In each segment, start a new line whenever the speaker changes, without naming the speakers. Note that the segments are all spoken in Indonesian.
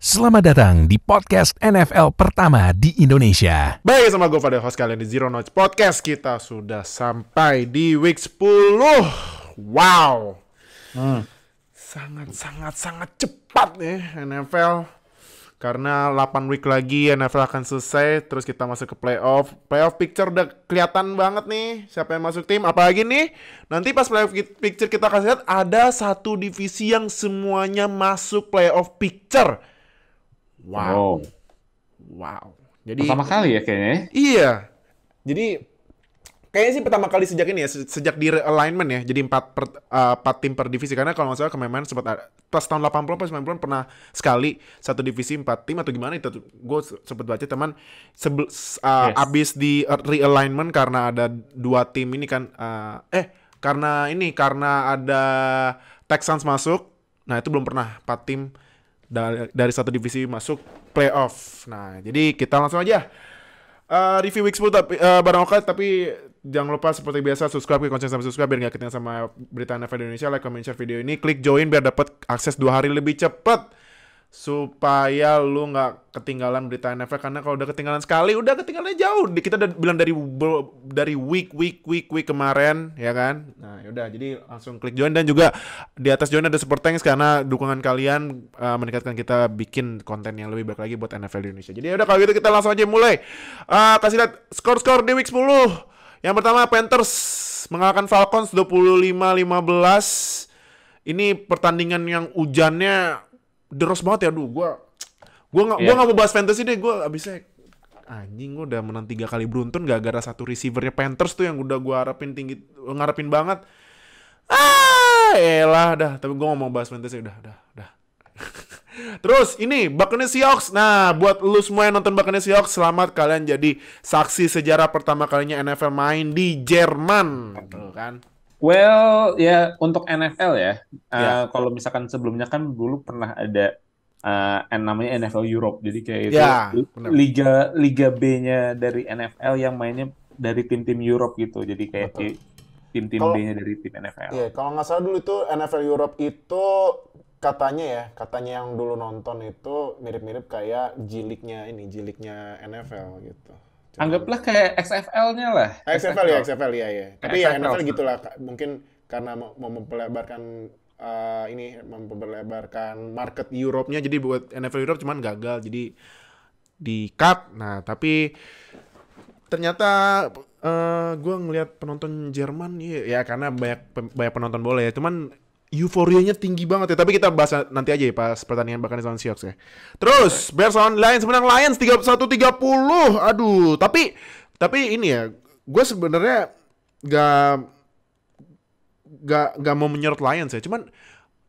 Selamat datang di podcast NFL pertama di Indonesia. Baik sama gue pada host kalian di Zero Knowledge Podcast. Kita sudah sampai di week 10. Wow. sangat hmm. Sangat sangat sangat cepat nih ya NFL. Karena 8 week lagi NFL akan selesai, terus kita masuk ke playoff. Playoff picture udah kelihatan banget nih siapa yang masuk tim. Apalagi nih, nanti pas playoff picture kita kasih lihat ada satu divisi yang semuanya masuk playoff picture Wow. Wow. wow. Jadi pertama kali ya kayaknya. Ya? Iya. Jadi kayaknya sih pertama kali sejak ini ya sejak di realignment ya. Jadi empat per, uh, empat tim per divisi karena kalau misalnya salah kemarin sempat ada, pas tahun 80 pas 90 pernah sekali satu divisi empat tim atau gimana itu gue sempat baca teman sebel, uh, yes. abis di realignment karena ada dua tim ini kan uh, eh karena ini karena ada Texans masuk. Nah, itu belum pernah empat tim dari, dari satu divisi masuk playoff. Nah, jadi kita langsung aja uh, review week 10 tapi uh, eh, barang Oka tapi jangan lupa seperti biasa subscribe ke konten sama subscribe biar nggak ketinggalan sama berita NFL Indonesia like comment share video ini klik join biar dapat akses dua hari lebih cepat supaya lu nggak ketinggalan berita NFL karena kalau udah ketinggalan sekali udah ketinggalannya jauh kita udah bilang dari dari week week week week kemarin ya kan nah yaudah jadi langsung klik join dan juga di atas join ada support thanks karena dukungan kalian uh, meningkatkan kita bikin konten yang lebih baik lagi buat NFL di Indonesia jadi ya udah kalau gitu kita langsung aja mulai uh, kasih lihat skor skor di week 10 yang pertama Panthers mengalahkan Falcons 25-15 ini pertandingan yang hujannya deros banget ya duh gue gue gak yeah. gak mau bahas fantasy deh gue abisnya anjing gue udah menang tiga kali beruntun gak gara satu receivernya Panthers tuh yang udah gue harapin tinggi ngarepin banget ah elah dah tapi gue mau bahas fantasy udah udah udah Terus ini Bakene Seahawks. Nah, buat lu semua yang nonton Bakene Seahawks, selamat kalian jadi saksi sejarah pertama kalinya NFL main di Jerman. Tuh kan.
Well, ya untuk NFL ya. Uh, Kalau misalkan sebelumnya kan dulu pernah ada uh, namanya NFL Europe. Jadi kayak itu yeah, ya, liga liga B-nya dari NFL yang mainnya dari tim-tim Europe gitu. Jadi kayak tim-tim B-nya dari tim NFL.
yeah, kalau nggak salah dulu itu NFL Europe itu katanya ya, katanya yang dulu nonton itu mirip-mirip kayak jiliknya ini, jiliknya NFL gitu.
Anggaplah kayak
XFL-nya lah. XFL, ya, XFL iya, iya. ya, ya. Tapi XFL, ya NFL gitulah. Mungkin karena mau memperlebarkan uh, ini memperlebarkan market Europe-nya jadi buat NFL Europe cuman gagal jadi di cut nah tapi ternyata uh, eh, gue ngelihat penonton Jerman ya, ya karena banyak banyak penonton bola ya cuman euforianya tinggi banget ya. Tapi kita bahas nanti aja ya pas pertandingan bahkan lawan Seahawks ya. Terus Bears lawan Lions menang Lions 31-30. Aduh, tapi tapi ini ya, gue sebenarnya gak gak gak mau menyorot Lions ya. Cuman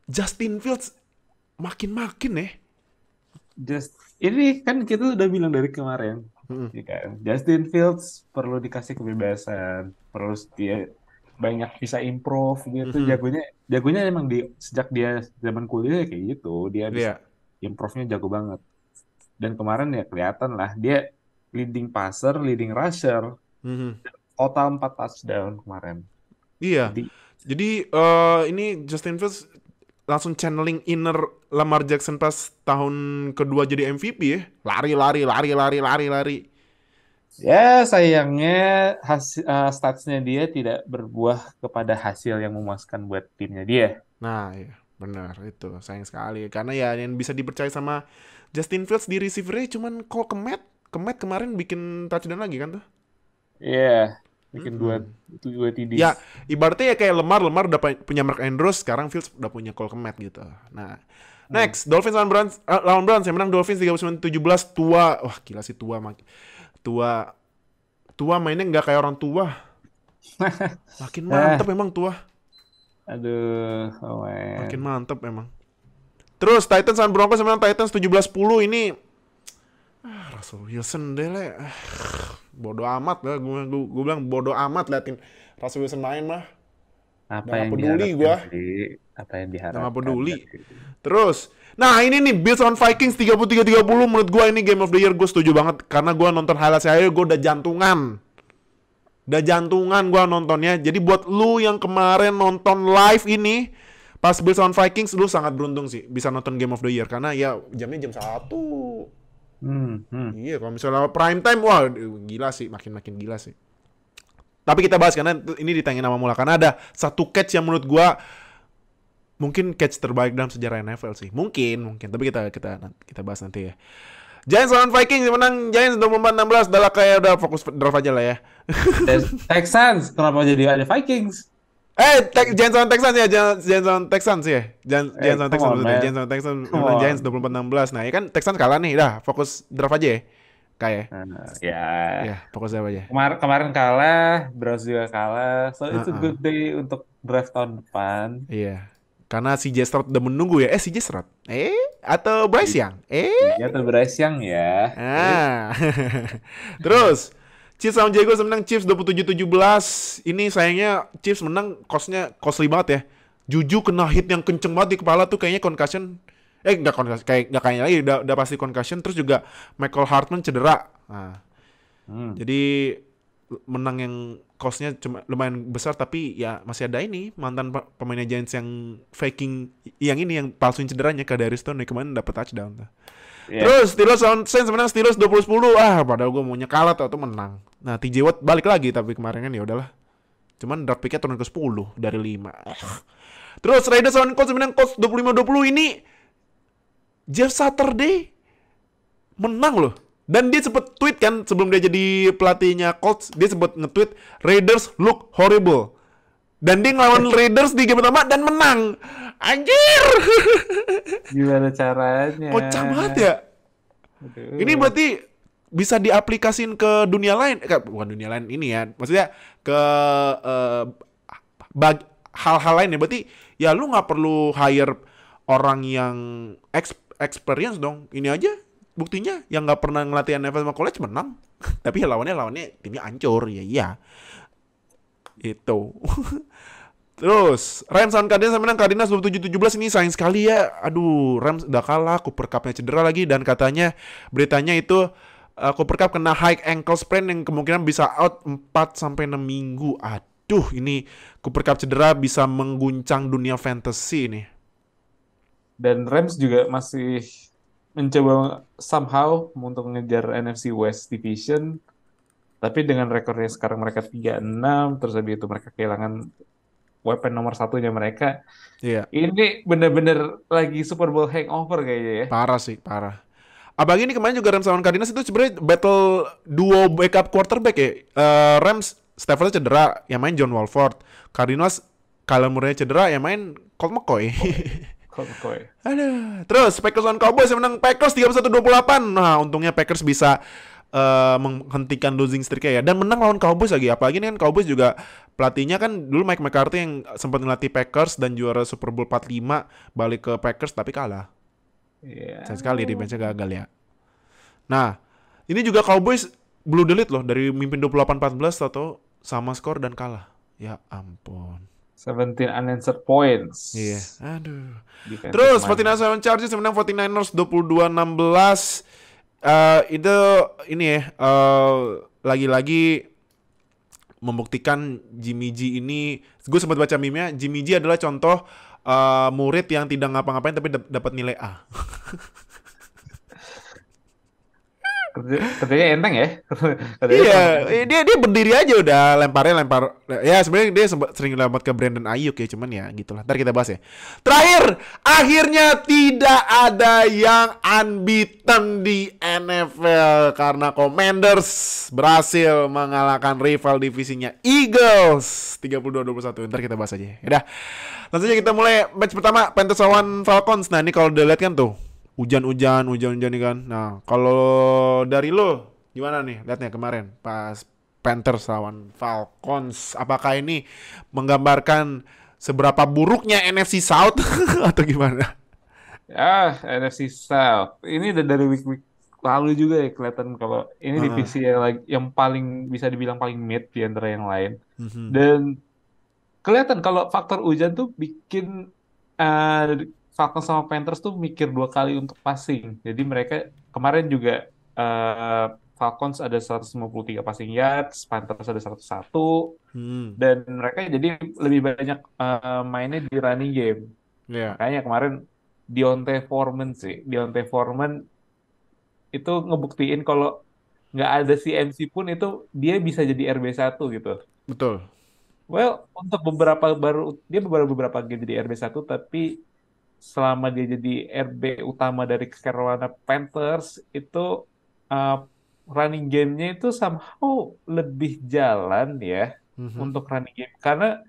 Justin Fields makin-makin ya.
Just ini kan kita udah bilang dari kemarin. -hmm. Justin Fields perlu dikasih kebebasan, perlu dia banyak bisa improve gitu -hmm. jagonya jagonya emang di sejak dia zaman kuliah ya kayak gitu dia yeah. improve-nya jago banget dan kemarin ya kelihatan lah dia leading passer leading rusher mm -hmm. total 4 touchdown kemarin iya yeah. jadi, jadi uh,
ini Justin Fields langsung channeling inner Lamar Jackson pas tahun kedua jadi MVP ya. Lari, lari, lari, lari, lari, lari.
Ya sayangnya hasil, uh, statsnya dia tidak berbuah kepada hasil yang memuaskan buat timnya dia. Nah iya benar itu sayang sekali karena ya yang bisa dipercaya sama
Justin Fields di receivernya cuman kalau ke Matt, ke Matt kemarin bikin touchdown lagi kan tuh? Iya. Yeah bikin dua hmm. dua TD. Ya, ibaratnya ya kayak Lemar, Lemar udah punya Mark Andrews, sekarang Fields udah punya Cole kemet gitu. Nah, hmm. next, Dolphins lawan Browns, uh, lawan Browns yang menang Dolphins 39-17 tua. Wah, gila sih tua mak tua tua mainnya nggak kayak orang tua makin mantep eh. emang tua aduh oh makin mantep emang terus Titans sama Broncos sama Titans belas 10 ini ah, Russell Wilson deh le ah, bodoh amat lah gue gue bilang bodoh amat liatin Russell Wilson main mah
apa yang peduli gua. apa yang diharapkan. Nggak peduli.
Terus, nah ini nih Bills on Vikings tiga tiga puluh tiga puluh menurut gua ini game of the year gue setuju banget karena gua nonton highlight saya gua udah jantungan. Udah jantungan gua nontonnya. Jadi buat lu yang kemarin nonton live ini pas Bills on Vikings lu sangat beruntung sih bisa nonton game of the year karena ya jamnya jam satu Hmm, hmm. Iya, kalau misalnya prime time wah gila sih, makin-makin gila sih. Tapi kita bahas karena ini ditanya nama mula karena ada satu catch yang menurut gua mungkin catch terbaik dalam sejarah NFL sih. Mungkin, mungkin. Tapi kita kita kita bahas nanti ya. Giants lawan Vikings menang Giants 24-16 adalah kayak udah fokus draft aja lah ya. Texans kenapa jadi ada Vikings? Eh, te Giants lawan Texans ya, Giants lawan Texans ya. Giants eh, lawan Texans Texas Giants lawan Texans menang Giants 24-16. Nah, ya kan Texans kalah nih, dah fokus draft aja ya kayak
uh, eh, ya
ya pokoknya aja
Kemar kemarin kalah Browns juga kalah so uh -uh. a good day untuk draft tahun depan iya
karena si jester udah menunggu ya. Eh si Stroud.
Eh atau Bryce Young? Eh
atau Bryce Young ya. Ah. Terus Chiefs sama Jaguars menang Chiefs 27-17. Ini sayangnya Chiefs menang kosnya costly banget ya. Juju kena hit yang kenceng banget di kepala tuh kayaknya concussion eh nggak concussion kayak nggak kayaknya lagi udah, udah pasti concussion terus juga Michael Hartman cedera nah, hmm. jadi menang yang costnya cuma lumayan besar tapi ya masih ada ini mantan pemainnya Giants yang faking yang ini yang palsuin cederanya ke Darius Stone kemarin dapat touchdown Yeah. Iya. Terus Steelers on Saints menang Steelers 20-10. Ah, padahal gue maunya kalah atau menang. Nah, TJ Watt balik lagi tapi kemarin kan ya udahlah. Cuman draft picknya turun ke 10 dari 5. Terus Raiders on Colts menang Colts 25-20 ini Jeff Saturday menang loh. Dan dia sempet tweet kan sebelum dia jadi pelatihnya Colts, dia sempet nge-tweet Raiders look horrible. Dan dia ngelawan Raiders di game pertama dan menang. Anjir.
Gimana caranya? Kocak banget ya.
Aduh. Ini berarti bisa diaplikasin ke dunia lain, eh, bukan dunia lain ini ya. Maksudnya ke hal eh, hal-hal lain ya. Berarti ya lu nggak perlu hire orang yang expert experience dong. Ini aja buktinya yang nggak pernah ngelatih NFL sama college menang. Tapi ya lawannya lawannya timnya ancur ya iya. Itu. Terus, Rams lawan Cardinals menang Cardinals 27-17 ini sayang sekali ya. Aduh, Rams udah kalah, Cooper cup cedera lagi dan katanya beritanya itu uh, Cooper Cup kena high ankle sprain yang kemungkinan bisa out 4 sampai 6 minggu. Aduh, ini Cooper Cup cedera bisa mengguncang dunia
fantasy nih. Dan Rams juga masih mencoba somehow untuk ngejar NFC West Division. Tapi dengan rekornya sekarang mereka 3-6, terus habis itu mereka kehilangan weapon nomor satunya mereka. Iya. Ini bener-bener lagi Super Bowl hangover kayaknya ya. Parah sih, parah.
Abang ini kemarin juga Rams lawan Cardinals itu sebenarnya battle duo backup quarterback ya. Uh, Rams Stafford cedera, yang main John Walford. Cardinals kalau murahnya cedera, yang main Colt McCoy. McCoy. Ada. Terus Packers on Cowboys yang menang Packers 31-28. Nah, untungnya Packers bisa uh, menghentikan losing streak ya dan menang lawan Cowboys lagi. Apalagi ini kan Cowboys juga pelatihnya kan dulu Mike McCarthy yang sempat ngelatih Packers dan juara Super Bowl 45 balik ke Packers tapi kalah.
Iya. Yeah. Sayang sekali defense
gagal ya. Nah, ini juga Cowboys blue delete loh dari mimpin 28-14 atau sama skor dan kalah.
Ya ampun. 17 unanswered points. Iya. Yeah. Aduh. Defensive Terus 49ers
Chargers menang 49ers 22-16. Uh, itu ini ya, uh, lagi-lagi membuktikan Jimmy G ini gue sempat baca meme-nya Jimmy G adalah contoh uh, murid yang tidak ngapa-ngapain tapi dapat nilai A. tentunya enteng ya.
iya, eh,
dia dia berdiri aja udah lemparnya lempar. Ya sebenarnya dia sempat sering lempar ke Brandon Ayuk ya, cuman ya gitulah. Ntar kita bahas ya. Terakhir, akhirnya tidak ada yang unbeaten di NFL karena Commanders berhasil mengalahkan rival divisinya Eagles 32-21. Ntar kita bahas aja. Ya udah. Langsung aja kita mulai match pertama Panthers lawan Falcons. Nah, ini kalau dilihat kan tuh hujan-hujan, hujan-hujan nih kan. Nah, kalau dari lo gimana nih lihatnya kemarin pas Panthers lawan Falcons, apakah ini menggambarkan seberapa buruknya NFC South atau gimana?
Ya, NFC South. Ini udah dari week week lalu juga ya kelihatan kalau ini uh. divisi yang yang paling bisa dibilang paling mid di antara yang lain. Mm -hmm. Dan kelihatan kalau faktor hujan tuh bikin uh, Falcons sama Panthers tuh mikir dua kali untuk passing. Jadi mereka kemarin juga uh, Falcons ada 153 passing yards, Panthers ada 101, hmm. dan mereka jadi lebih banyak uh, mainnya di running game. Yeah. Kayaknya kemarin Dionte Foreman sih, Dionte Foreman itu ngebuktiin kalau nggak ada si MC pun itu dia bisa jadi RB 1 gitu. Betul. Well, untuk beberapa baru dia beberapa beberapa game jadi RB 1 tapi selama dia jadi RB utama dari Carolina Panthers itu uh, running nya itu somehow lebih jalan ya mm-hmm. untuk running game karena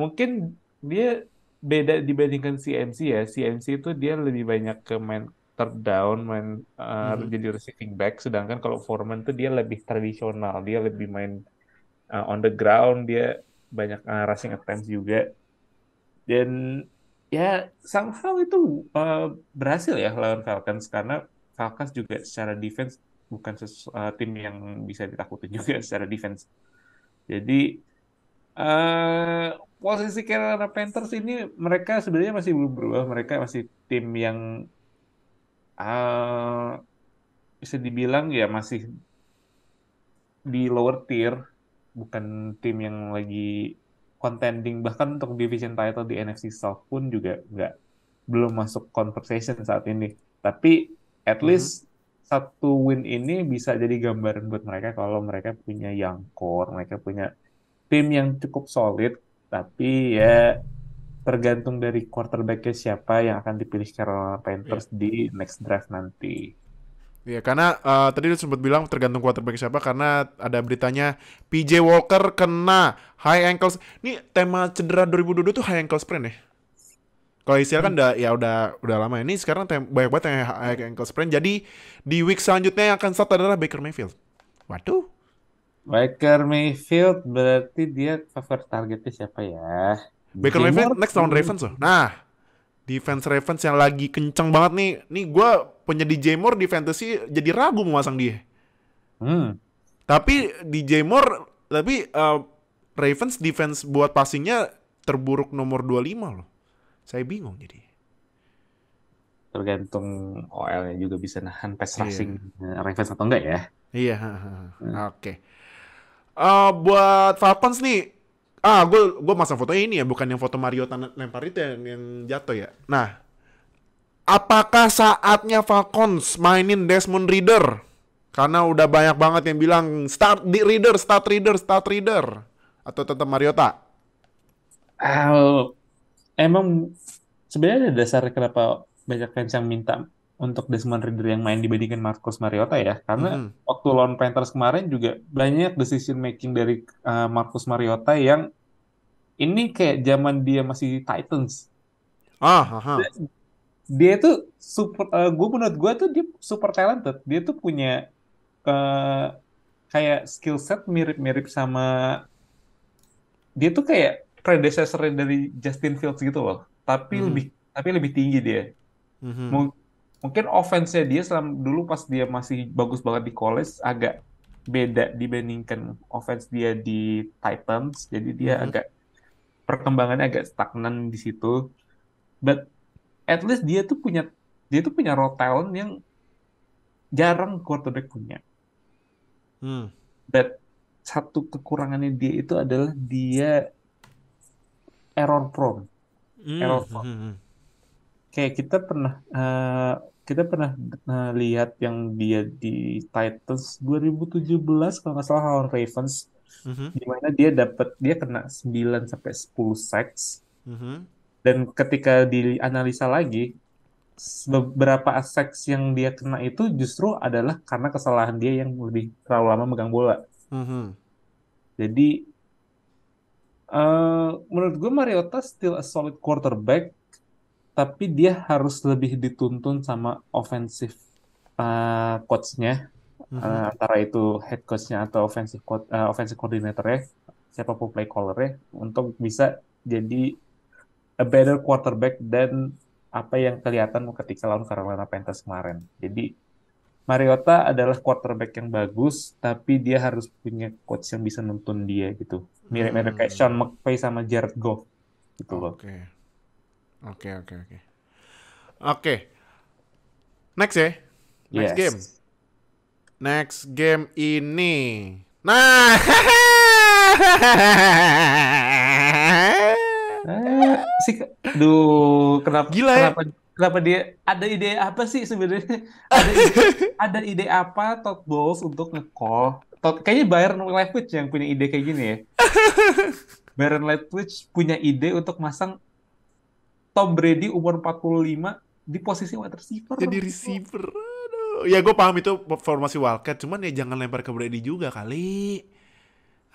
mungkin dia beda dibandingkan CMC ya CMC itu dia lebih banyak ke main third down main uh, mm-hmm. jadi receiving back sedangkan kalau Foreman tuh dia lebih tradisional dia lebih main uh, on the ground dia banyak uh, rushing attempts juga dan ya somehow itu uh, berhasil ya lawan Falcons karena Falcons juga secara defense bukan uh, tim yang bisa ditakuti juga secara defense. Jadi uh, posisi Carolina Panthers ini mereka sebenarnya masih belum berubah, mereka masih tim yang uh, bisa dibilang ya masih di lower tier, bukan tim yang lagi contending bahkan untuk division title di NFC South pun juga nggak belum masuk conversation saat ini. Tapi at mm-hmm. least satu win ini bisa jadi gambaran buat mereka kalau mereka punya yang core, mereka punya tim yang cukup solid, tapi ya tergantung dari quarterbacknya siapa yang akan dipilih Carolina Panthers yeah. di next draft nanti.
Iya, karena uh, tadi sempat bilang tergantung quarterback siapa karena ada beritanya PJ Walker kena high ankle. Ini tema cedera 2022 tuh high ankle sprain ya. Kalau ICL kan hmm. udah ya udah udah lama ini sekarang tem banyak banget yang high ankle sprain. Jadi di week selanjutnya yang akan start adalah Baker Mayfield. Waduh. Baker Mayfield berarti dia cover targetnya siapa ya? Baker Mayfield next round Ravens loh. Nah, defense Ravens yang lagi kenceng banget nih. Nih gue punya DJ Moore di fantasy jadi ragu memasang dia. Hmm. Tapi DJ Moore tapi uh, Ravens defense buat passingnya terburuk nomor 25 loh. Saya bingung jadi.
Tergantung OL-nya juga bisa nahan pass iya. rushing yeah. Ravens atau enggak ya.
Iya, hmm. oke. Okay. Uh, buat Falcons nih, ah gue gue masang foto ini ya, bukan yang foto Mario lempar itu yang, yang jatuh ya. Nah, Apakah saatnya Falcons mainin Desmond Reader? Karena udah banyak banget yang bilang start di Reader, start Reader, start
Reader. Atau tetap Mariota? Uh, emang sebenarnya ada dasar kenapa banyak fans yang minta untuk Desmond Reader yang main dibandingkan Marcus Mariota ya. Karena hmm. waktu lawan Panthers kemarin juga banyak decision making dari uh, Marcus Mariota yang ini kayak zaman dia masih Titans. Ah, aha dia tuh super uh, eh, gue menurut gue tuh dia super talented dia tuh punya uh, kayak skill set mirip-mirip sama dia tuh kayak predecessor dari Justin Fields gitu loh tapi hmm. lebih tapi lebih tinggi dia hmm mungkin offense-nya dia selama dulu pas dia masih bagus banget di college agak beda dibandingkan offense dia di Titans jadi dia hmm agak perkembangannya agak stagnan di situ but at least dia tuh punya dia tuh punya raw talent yang jarang quarterback punya. Hmm. But satu kekurangannya dia itu adalah dia error prone. Hmm. Error prone. Hmm. hmm. Kayak kita pernah uh, kita pernah uh, lihat yang dia di Titans 2017 kalau nggak salah lawan Ravens. Mm -hmm. hmm. Dimana dia dapat dia kena 9 sampai 10 sacks. Mm -hmm, hmm dan ketika dianalisa lagi beberapa aspek yang dia kena itu justru adalah karena kesalahan dia yang lebih terlalu lama megang bola. Mm-hmm. Jadi uh, menurut gue Mariota still a solid quarterback, tapi dia harus lebih dituntun sama offensive uh, coachnya mm-hmm. uh, antara itu head coachnya atau offensive co- uh, offensive coordinator ya siapapun play caller ya untuk bisa jadi a better quarterback dan apa yang kelihatan ketika lawan Carolina Panthers kemarin. Jadi Mariota adalah quarterback yang bagus, tapi dia harus punya coach yang bisa nonton dia gitu. Mirip-mirip hmm. kayak Sean McVay sama Jared Goff gitu loh. Oke, oke, oke, oke.
Oke, next ya, next yes. game. Next game ini, nah.
Eh, sih, duh, kenapa? Gila ya? Kenapa, kenapa dia ada ide apa sih sebenarnya? Ada, ide, ada ide apa Todd Bowles untuk ngekol? Todd, kayaknya Byron Leftwich yang punya ide kayak gini ya. Byron Leftwich punya ide untuk masang Tom Brady umur 45 di posisi wide receiver.
Jadi receiver.
Aduh.
Ya gue paham itu formasi Wildcat, cuman ya jangan lempar ke Brady juga kali.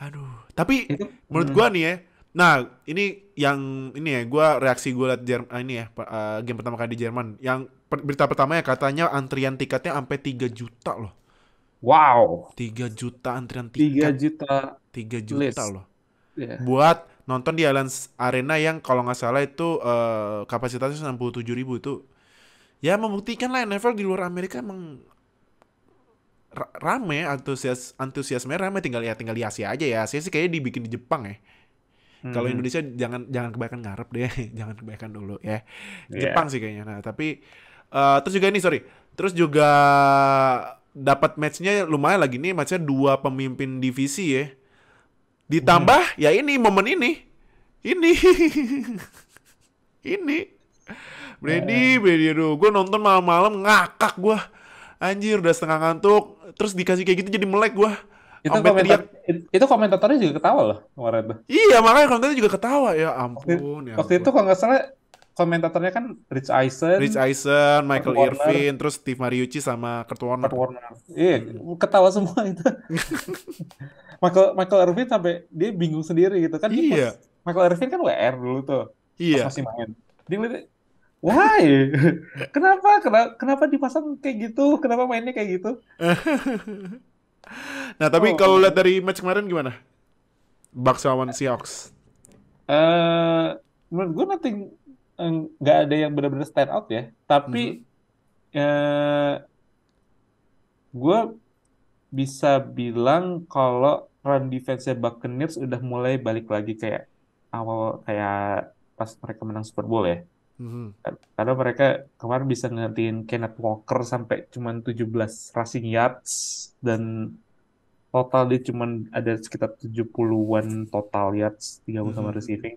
Aduh, tapi itu, menurut hmm. gue nih ya, Nah, ini yang ini ya, gua reaksi gue liat Jerman ah, ini ya uh, game pertama kali di Jerman. Yang per, berita pertama ya katanya antrian tiketnya sampai 3 juta loh. Wow. 3 juta antrian tiket. 3 juta. 3 juta list. loh. Yeah. Buat nonton di Allianz Arena yang kalau nggak salah itu uh, kapasitasnya 67 ribu itu. Ya membuktikan lah NFL di luar Amerika emang rame antusias antusiasme rame tinggal ya tinggal di Asia aja ya Asia sih kayaknya dibikin di Jepang ya Hmm. Kalau Indonesia jangan jangan kebanyakan ngarep deh, jangan kebanyakan dulu ya. Yeah. Jepang sih kayaknya. Nah, tapi uh, terus juga ini sorry, terus juga dapat matchnya lumayan lagi nih matchnya dua pemimpin divisi ya. Ditambah hmm. ya ini momen ini, ini, ini. Brady, yeah. Brady, aduh, gue nonton malam-malam ngakak gue. Anjir, udah setengah ngantuk, terus dikasih kayak gitu jadi melek gue itu komentar, teriak. itu komentatornya juga ketawa loh kemarin tuh. Iya, makanya komentatornya juga ketawa. Ya ampun, waktu, ya ampun. Waktu itu kalau nggak salah
komentatornya kan
Rich Eisen, Rich Eisen, Michael Kurt Irvin, Warner, terus Steve Mariucci sama Kurt
Warner. Kurt Warner. Iya, ketawa semua itu. Michael Michael Irvin sampai dia bingung sendiri gitu kan. Iya. Pas, Michael Irvin kan WR dulu tuh. Iya. Pas masih main. Dia ngeliat, why? kenapa? Kenapa kenapa dipasang kayak gitu? Kenapa mainnya kayak gitu?
nah tapi oh, kalau iya. lihat dari match kemarin gimana?
Bucks lawan Seahawks. Uh, menurut gue nanti eh, nggak ada yang benar-benar stand out ya. Tapi mm-hmm. uh, eh, gue bisa bilang kalau run defense Buccaneers udah mulai balik lagi kayak awal kayak pas mereka menang Super Bowl ya. Hmm. Karena mereka kemarin bisa ngertiin Kenneth Walker sampai cuma 17 rushing yards dan total dia cuma ada sekitar 70-an total yards 30 sama mm-hmm. receiving.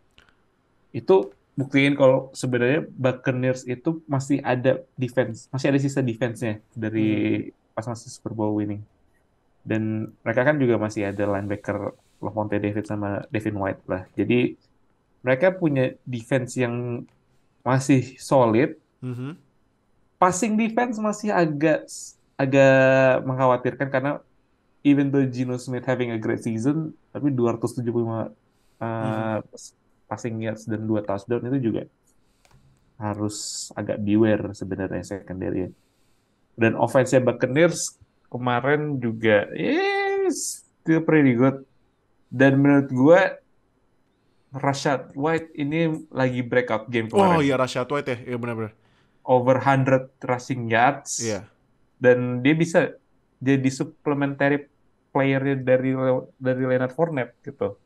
Itu buktiin kalau sebenarnya Buccaneers itu masih ada defense, masih ada sisa defense-nya dari mm-hmm. pas masih Super Bowl winning. Dan mereka kan juga masih ada linebacker Lafonte David sama Devin White lah. Jadi mereka punya defense yang masih solid. Mm -hmm. Passing defense masih agak agak mengkhawatirkan karena even though Geno Smith having a great season, tapi 275 uh, mm -hmm. passing yards dan 2 touchdown itu juga harus agak beware sebenarnya secondary. Dan offense-nya Buccaneers kemarin juga is still pretty good. Dan menurut gue Rashad White ini lagi breakout game oh, kemarin. Oh iya Rashad White ya, iya benar-benar. Over 100 rushing yards. Iya. Yeah. Dan dia bisa jadi supplementary player dari dari Leonard Fournette gitu.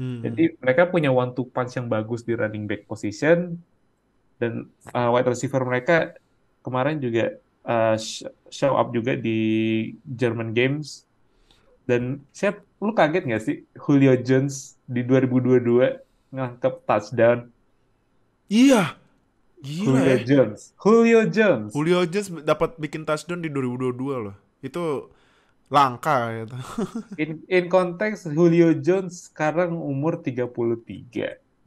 Hmm. Jadi mereka punya one two punch yang bagus di running back position dan uh, wide receiver mereka kemarin juga uh, show up juga di German Games dan saya lu kaget gak sih Julio Jones di 2022 ngangkep touchdown? Iya. Gila Julio ya. Jones. Julio Jones.
Julio Jones dapat bikin touchdown di
2022 loh. Itu langka gitu. in, in konteks Julio Jones sekarang umur 33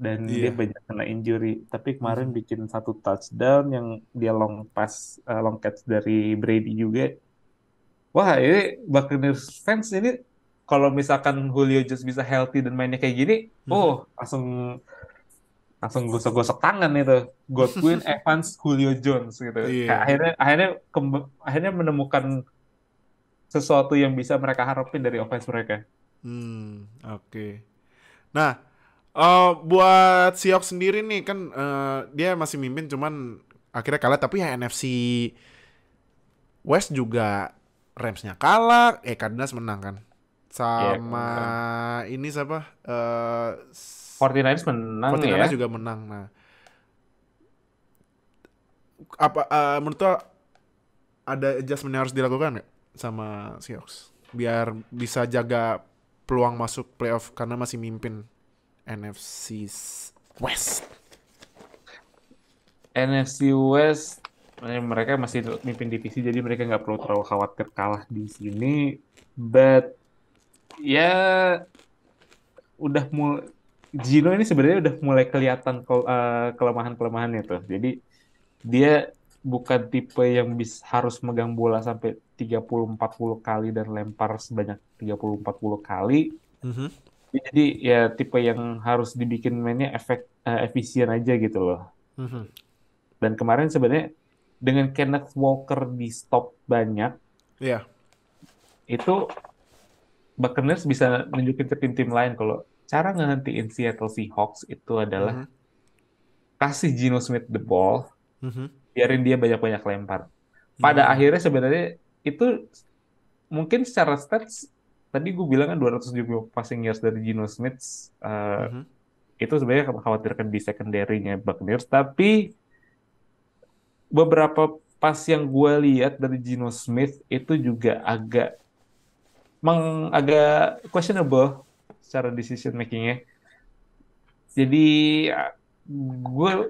dan yeah. dia banyak kena injury tapi kemarin hmm. bikin satu touchdown yang dia long pass uh, long catch dari Brady juga wah ini Buccaneers fans ini kalau misalkan Julio Jones bisa healthy dan mainnya kayak gini, hmm. oh langsung langsung gosok-gosok tangan itu Godwin, Evans, Julio Jones gitu. Yeah. Kayak akhirnya akhirnya akhirnya menemukan sesuatu yang bisa mereka harapin dari offense mereka. Hmm, oke.
Okay. Nah, uh, buat Siok sendiri nih kan uh, dia masih mimpin cuman akhirnya kalah tapi ya NFC NFC West juga Ramsnya kalah, eh Cardinals menang kan? Iya, sama yeah, ini siapa? Uh, eh, 49ers menang 49ers ya. juga menang. Nah, apa uh, menurut lo ada adjustment yang harus dilakukan nggak sama Seahawks biar bisa jaga peluang masuk playoff
karena masih mimpin NFC West. NFC West eh, mereka masih mimpin divisi jadi mereka nggak perlu terlalu khawatir kalah di sini. But ya udah mulai Gino ini sebenarnya udah mulai kelihatan ke, uh, eh, kelemahan-kelemahannya tuh. Jadi dia bukan tipe yang bis, harus megang bola sampai 30-40 kali dan lempar sebanyak 30-40 kali. Mm -hmm. Jadi ya tipe yang harus dibikin mainnya efek uh, efisien aja gitu loh. Mm -hmm. Dan kemarin sebenarnya dengan Kenneth Walker di stop banyak, yeah. itu Buccaneers bisa nunjukin ke tim-tim lain kalau cara ngehentiin Seattle Seahawks itu adalah -hmm. kasih Geno Smith the ball, mm -hmm. biarin dia banyak-banyak lempar. Pada -hmm. akhirnya sebenarnya itu mungkin secara stats tadi gue bilang kan 270 passing yards dari Geno Smith uh, -hmm. itu sebenarnya khawatirkan di secondary-nya Buccaneers tapi beberapa pas yang gue lihat dari Geno Smith itu juga agak Mengagak agak questionable secara decision makingnya. Jadi gue ya,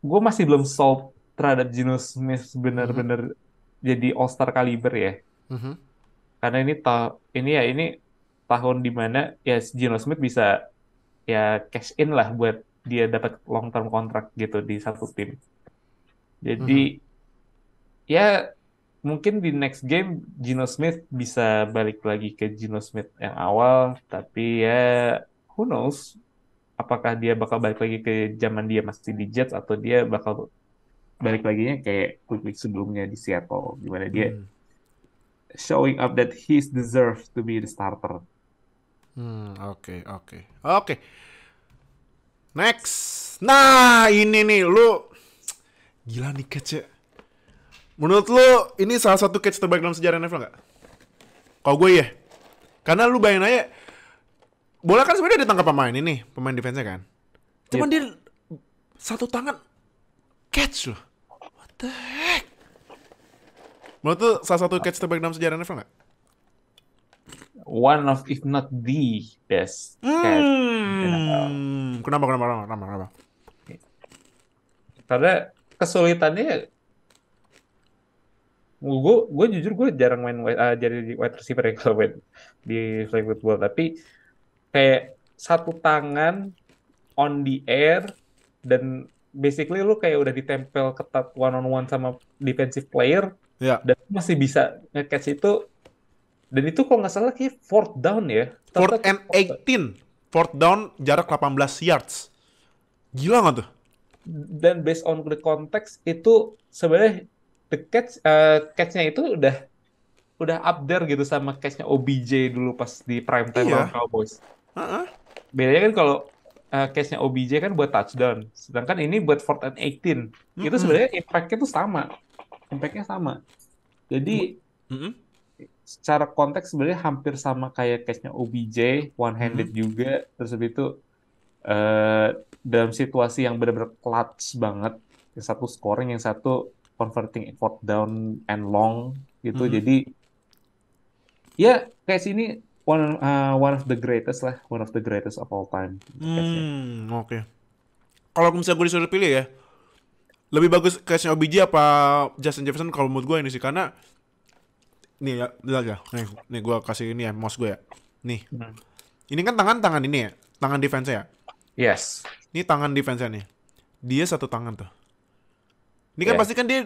gue masih belum solve terhadap Geno Smith benar-benar mm -hmm. jadi All Star kaliber ya. Mm -hmm. Karena ini ta ini ya ini tahun dimana ya Geno Smith bisa ya cash in lah buat dia dapat long term kontrak gitu di satu tim. Jadi mm -hmm. ya mungkin di next game Gino Smith bisa balik lagi ke Gino Smith yang awal, tapi ya who knows apakah dia bakal balik lagi ke zaman dia masih di Jets atau dia bakal balik lagi kayak quick week sebelumnya di Seattle gimana dia hmm. showing up that he deserves to be the starter.
Hmm, oke,
okay, oke. Okay.
Oke. Okay. Next. Nah, ini nih lu gila nih kece Menurut lo ini salah satu catch terbaik dalam sejarah NFL nggak? Kalau gue ya, Karena lu bayangin aja bola kan sebenarnya ditangkap pemain ini, pemain defense-nya kan. Cuman yep. Iya. dia satu tangan catch lo. What the heck? Menurut lo salah satu catch
terbaik dalam sejarah NFL nggak? One of if not the best catch hmm. Catch. Kenapa kenapa kenapa kenapa? kenapa? Karena kesulitannya gue gue jujur gue jarang main uh, jadi wide receiver yang kalau main di flag football tapi kayak satu tangan on the air dan basically lu kayak udah ditempel ketat one on one sama defensive player yeah. dan masih bisa nge itu dan itu kalau nggak salah kayak fourth down ya fourth and eighteen fourth down jarak 18 yards gila nggak tuh dan based on the context itu sebenarnya The Catch uh, catchnya itu udah udah up there gitu sama catchnya OBJ dulu pas di prime time iya. lawan Cowboys. Uh-uh. Bedanya kan kalau uh, catchnya OBJ kan buat touchdown, sedangkan ini buat fourth and 18. Mm-hmm. Itu sebenarnya impactnya tuh sama. impactnya sama. Jadi mm-hmm. secara konteks sebenarnya hampir sama kayak catchnya OBJ, one handed mm-hmm. juga terus itu uh, dalam situasi yang benar-benar clutch banget. Yang satu scoring, yang satu converting fourth down and long gitu. Hmm. Jadi ya kayak sini one uh, one of the greatest lah, one of the greatest of all time.
Ya. Hmm, oke. Okay. Kalau misalnya gue disuruh pilih ya, lebih bagus case OBJ apa Justin Jefferson kalau menurut gue ini sih karena nih ya, ya nih, nih gue kasih ini ya mouse gue ya, nih. Hmm. Ini kan tangan-tangan ini ya, tangan defense ya. Yes. Ini tangan defense-nya nih. Dia satu tangan tuh. Ini kan yeah. pasti kan dia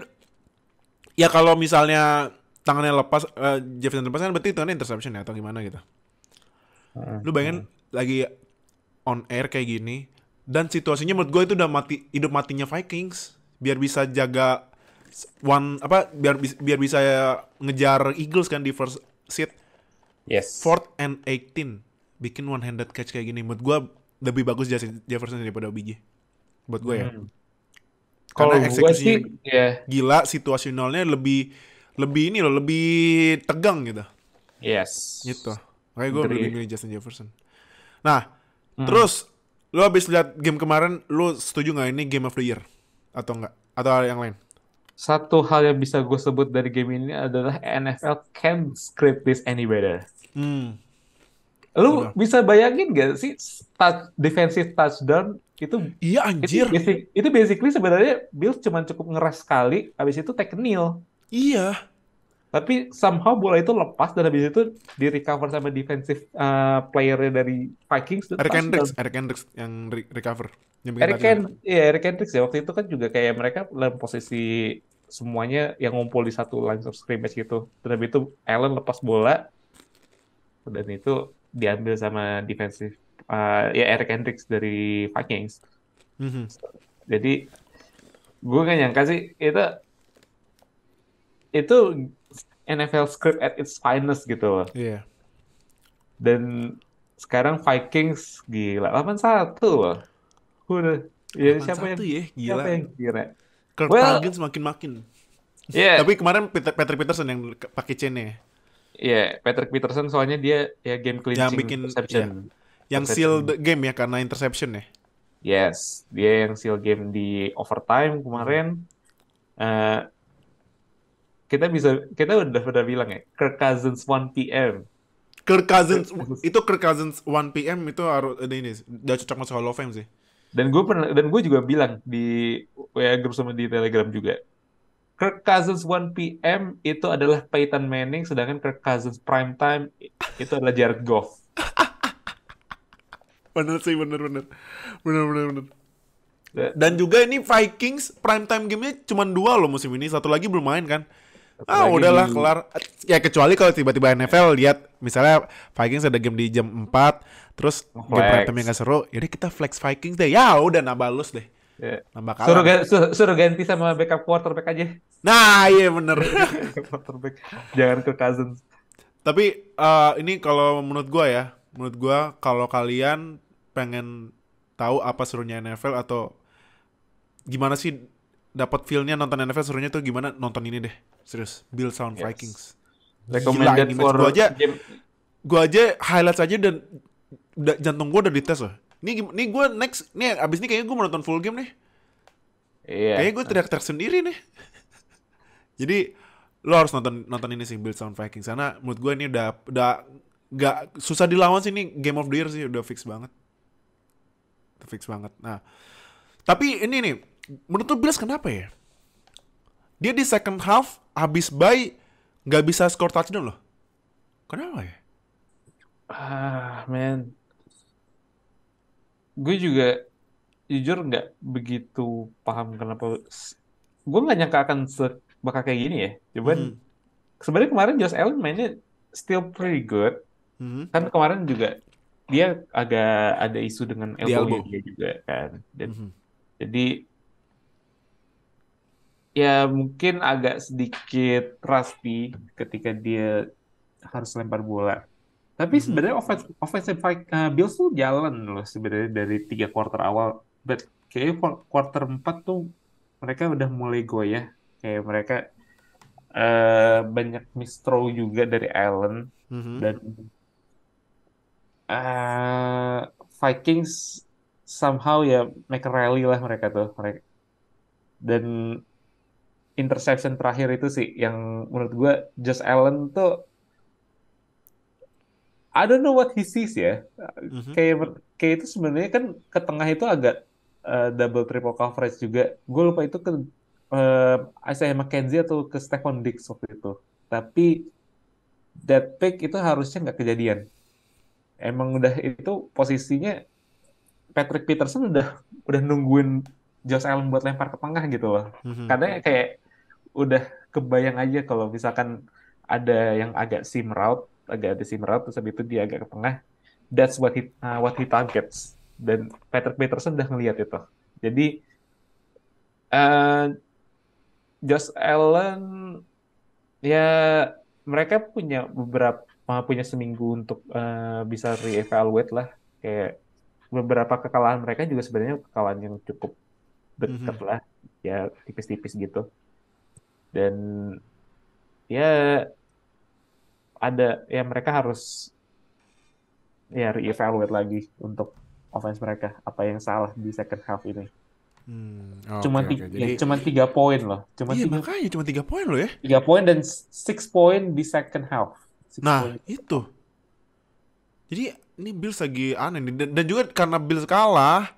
ya kalau misalnya tangannya lepas uh, Jefferson lepas kan berarti tangannya interception ya atau gimana gitu. Hmm, Lu bayangin hmm. lagi on air kayak gini dan situasinya menurut gue itu udah mati hidup matinya Vikings biar bisa jaga one apa biar biar bisa ngejar Eagles kan di first seat. Yes. Fourth and 18 bikin one handed catch kayak gini menurut gue lebih bagus Jefferson daripada OBJ. Buat gue ya. hmm. ya. Karena eksekusi sih yeah. gila situasionalnya lebih lebih ini loh, lebih tegang gitu.
Yes. Gitu. Makanya gue lebih
milih Justin Jefferson. Nah, hmm. terus lo habis lihat game kemarin, lo setuju nggak ini game of the year
atau enggak? Atau ada yang lain? Satu hal yang bisa gue sebut dari game ini adalah NFL can script this any better. Hmm. Lu Benar. bisa bayangin gak sih touch, defensive touchdown itu Iya anjir. Itu, itu basically sebenarnya Bills cuma cukup ngeres sekali habis itu take nil Iya. Tapi somehow bola itu lepas dan habis itu di recover sama defensive uh, eh, player dari Vikings. Eric Hendricks, Eric Hendricks yang re recover. Yang Eric, Ken, ya, Eric Hendricks ya waktu itu kan juga kayak mereka dalam posisi semuanya yang ngumpul di satu line of scrimmage gitu. Dan habis itu Allen lepas bola dan itu diambil sama defensive uh, ya Eric Hendricks dari Vikings. Mm-hmm. Jadi gue gak nyangka sih itu itu NFL script at its finest gitu loh. Iya. Yeah. Dan sekarang Vikings gila 81 loh. Udah. Ya, siapa yang ya, gila. Siapa yang kira?
Kirk well, Cousins makin-makin. Yeah. Tapi kemarin Peter, Patrick Peterson yang pakai chain ya. Iya,
yeah, Patrick Peterson soalnya dia ya game clinching yang bikin, Yeah yang seal game ya karena interception ya. Yes, dia yang seal game di overtime kemarin. Uh, kita bisa kita udah udah bilang ya Kirk Cousins 1 PM. Kirk Cousins itu Kirk Cousins 1 PM itu harus eh, ini udah cocok masuk Hall of Fame sih. Dan gue pernah dan gue juga bilang di WA ya, grup sama di Telegram juga. Kirk Cousins 1 PM itu adalah Peyton Manning sedangkan Kirk Cousins prime time itu adalah Jared Goff bener sih bener bener bener bener bener dan juga ini Vikings
prime time gamenya cuma dua loh musim ini satu lagi belum main kan ah udahlah kelar ya kecuali kalau tiba-tiba NFL lihat misalnya Vikings ada game di jam 4 terus flex. game prime time yang gak seru jadi ya kita flex Vikings deh ya udah nambah lus deh Yeah. Nambah kalah. Suruh, suruh,
suruh ganti sama backup quarterback aja.
Nah, iya bener. quarterback.
Jangan ke Cousins.
Tapi uh, ini kalau menurut gue ya, menurut gue kalau kalian pengen tahu apa serunya NFL atau gimana sih dapat feelnya nonton NFL serunya tuh gimana nonton ini deh serius Bill Sound yes. Vikings
recommended Gila, for gua aja game.
gua aja highlights aja dan da, jantung gua udah dites loh ini ini gua next nih abis ini kayaknya gua mau nonton full game nih yeah. kayaknya gua teriak-teriak sendiri nih jadi lo harus nonton nonton ini sih Build Sound Vikings karena menurut gua ini udah udah gak susah dilawan sih ini Game of the Year sih udah fix banget itu fix banget nah tapi ini nih menurut tuh Bills kenapa ya dia di second half habis bye nggak bisa skor
touchdown loh kenapa ya ah man gue juga jujur nggak begitu paham kenapa gue nggak nyangka akan bakal kayak gini ya cuman hmm. sebenarnya kemarin Josh Allen mainnya still pretty good hmm. kan kemarin juga dia agak ada isu dengan elbow, elbow. dia juga kan. Dan, mm -hmm. Jadi ya mungkin agak sedikit rusty ketika dia harus lempar bola. Tapi mm -hmm. sebenarnya offense offensive uh, Bills tuh jalan loh sebenarnya dari tiga quarter awal. But kayaknya quarter 4 tuh mereka udah mulai goyah. Kayak mereka uh, banyak mistro juga dari Allen mm -hmm. dan uh, Vikings somehow ya make rally lah mereka tuh mereka dan interception terakhir itu sih yang menurut gue Josh Allen tuh I don't know what he sees ya mm-hmm. kayak kayak itu sebenarnya kan ke tengah itu agak uh, double triple coverage juga gue lupa itu ke uh, Isaiah McKenzie atau ke Stephon Diggs waktu itu tapi that pick itu harusnya nggak kejadian emang udah itu posisinya Patrick Peterson udah udah nungguin Josh Allen buat lempar ke tengah gitu loh. Mm-hmm. Karena kayak udah kebayang aja kalau misalkan ada yang agak seam route, agak ada seam route terus habis itu dia agak ke tengah. That's what he uh, what he targets. Dan Patrick Peterson udah ngeliat itu. Jadi uh, Josh Allen ya mereka punya beberapa punya seminggu untuk uh, bisa reevaluate lah kayak beberapa kekalahan mereka juga sebenarnya kekalahan yang cukup deket mm -hmm. lah ya tipis-tipis gitu dan ya ada ya mereka harus ya reevaluate lagi untuk offense mereka apa yang salah di second half ini Hmm, oh, cuman okay, okay. Ya, Jadi... ya, cuma tiga poin loh. Cuman iya, tiga... makanya cuma tiga poin loh ya. Tiga poin dan six poin di second half. Nah, itu. Jadi ini Bills lagi aneh nih. Dan,
dan juga karena Bills kalah,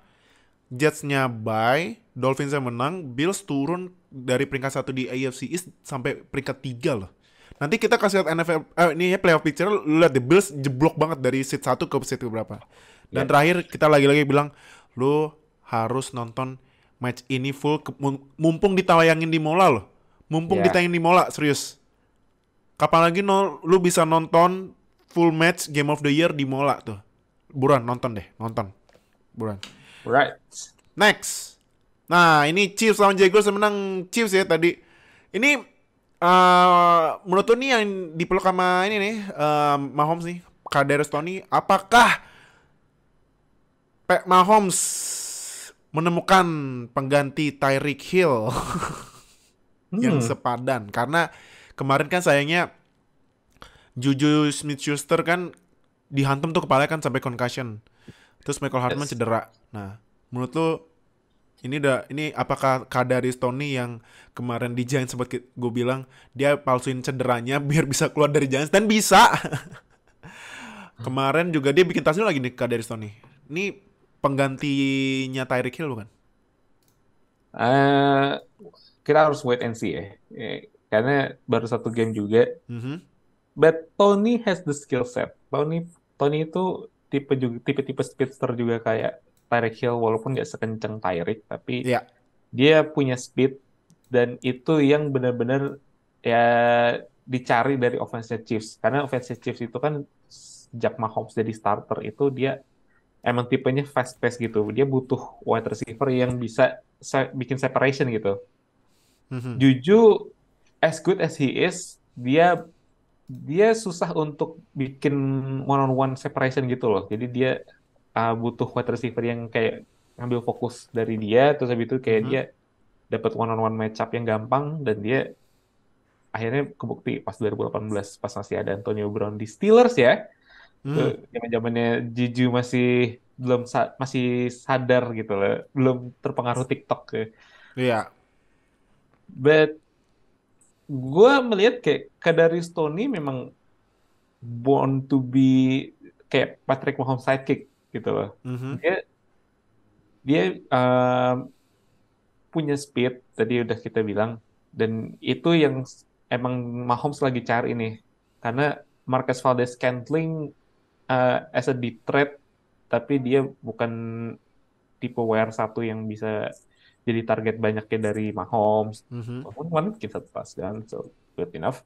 Jetsnya bye, Dolphins menang, Bills turun dari peringkat satu di AFC East sampai peringkat tiga loh. Nanti kita kasih lihat NFL eh, ini ya playoff picture lu lihat the Bills jeblok banget dari seat 1 ke seat berapa. Dan yeah. terakhir kita lagi-lagi bilang lu harus nonton match ini full mumpung ditayangin di Mola loh. Mumpung yeah. ditayangin di Mola serius. Kapan lagi no, lu bisa nonton full match Game of the Year di Mola tuh? Buruan nonton deh, nonton. Buruan. Right. Next. Nah, ini Chiefs lawan Jaguars menang Chiefs ya tadi. Ini uh, menurut nih yang dipeluk sama ini nih, uh, Mahomes nih, Kader Tony, apakah Pak Mahomes menemukan pengganti Tyreek Hill yang hmm. sepadan karena kemarin kan sayangnya Juju Smith-Schuster kan dihantam tuh kepala kan sampai concussion. Terus Michael Hartman yes. cedera. Nah, menurut lu ini udah ini apakah Kadaris Tony yang kemarin di Giants sempat gue bilang dia palsuin cederanya biar bisa keluar dari Giants dan bisa. kemarin juga dia bikin tasnya lagi nih Kadaris Tony. Ini penggantinya Tyreek Hill bukan?
Eh uh, kita harus wait and see ya. Eh karena baru satu game juga. Mm-hmm. But Tony has the skill set. Tony Tony itu tipe juga tipe-tipe speedster juga kayak Tyreek Hill walaupun nggak sekenceng Tyreek tapi yeah. dia punya speed dan itu yang benar-benar ya dicari dari offensive Chiefs karena offensive Chiefs itu kan sejak Mahomes jadi starter itu dia emang tipenya fast pace gitu dia butuh wide receiver yang bisa se bikin separation gitu mm-hmm. Juju as good as he is, dia dia susah untuk bikin one on one separation gitu loh. Jadi dia uh, butuh wide receiver yang kayak ngambil fokus dari dia terus habis itu kayak hmm. dia dapat one on one matchup yang gampang dan dia akhirnya kebukti pas 2018 pas masih ada Antonio Brown di Steelers ya. Hmm. Zaman-zamannya Juju masih belum sa masih sadar gitu loh, belum terpengaruh TikTok. Iya. Yeah. But gue melihat kayak kadari Stoney memang born to be kayak Patrick Mahomes sidekick gitu loh. Mm-hmm. Dia dia uh, punya speed tadi udah kita bilang dan itu yang emang Mahomes lagi cari nih karena Marcus Valdez Scantling uh, as a deep threat tapi dia bukan tipe wire satu yang bisa jadi target banyaknya dari Mahomes. Mm-hmm. kemarin kita pas kan, so good enough.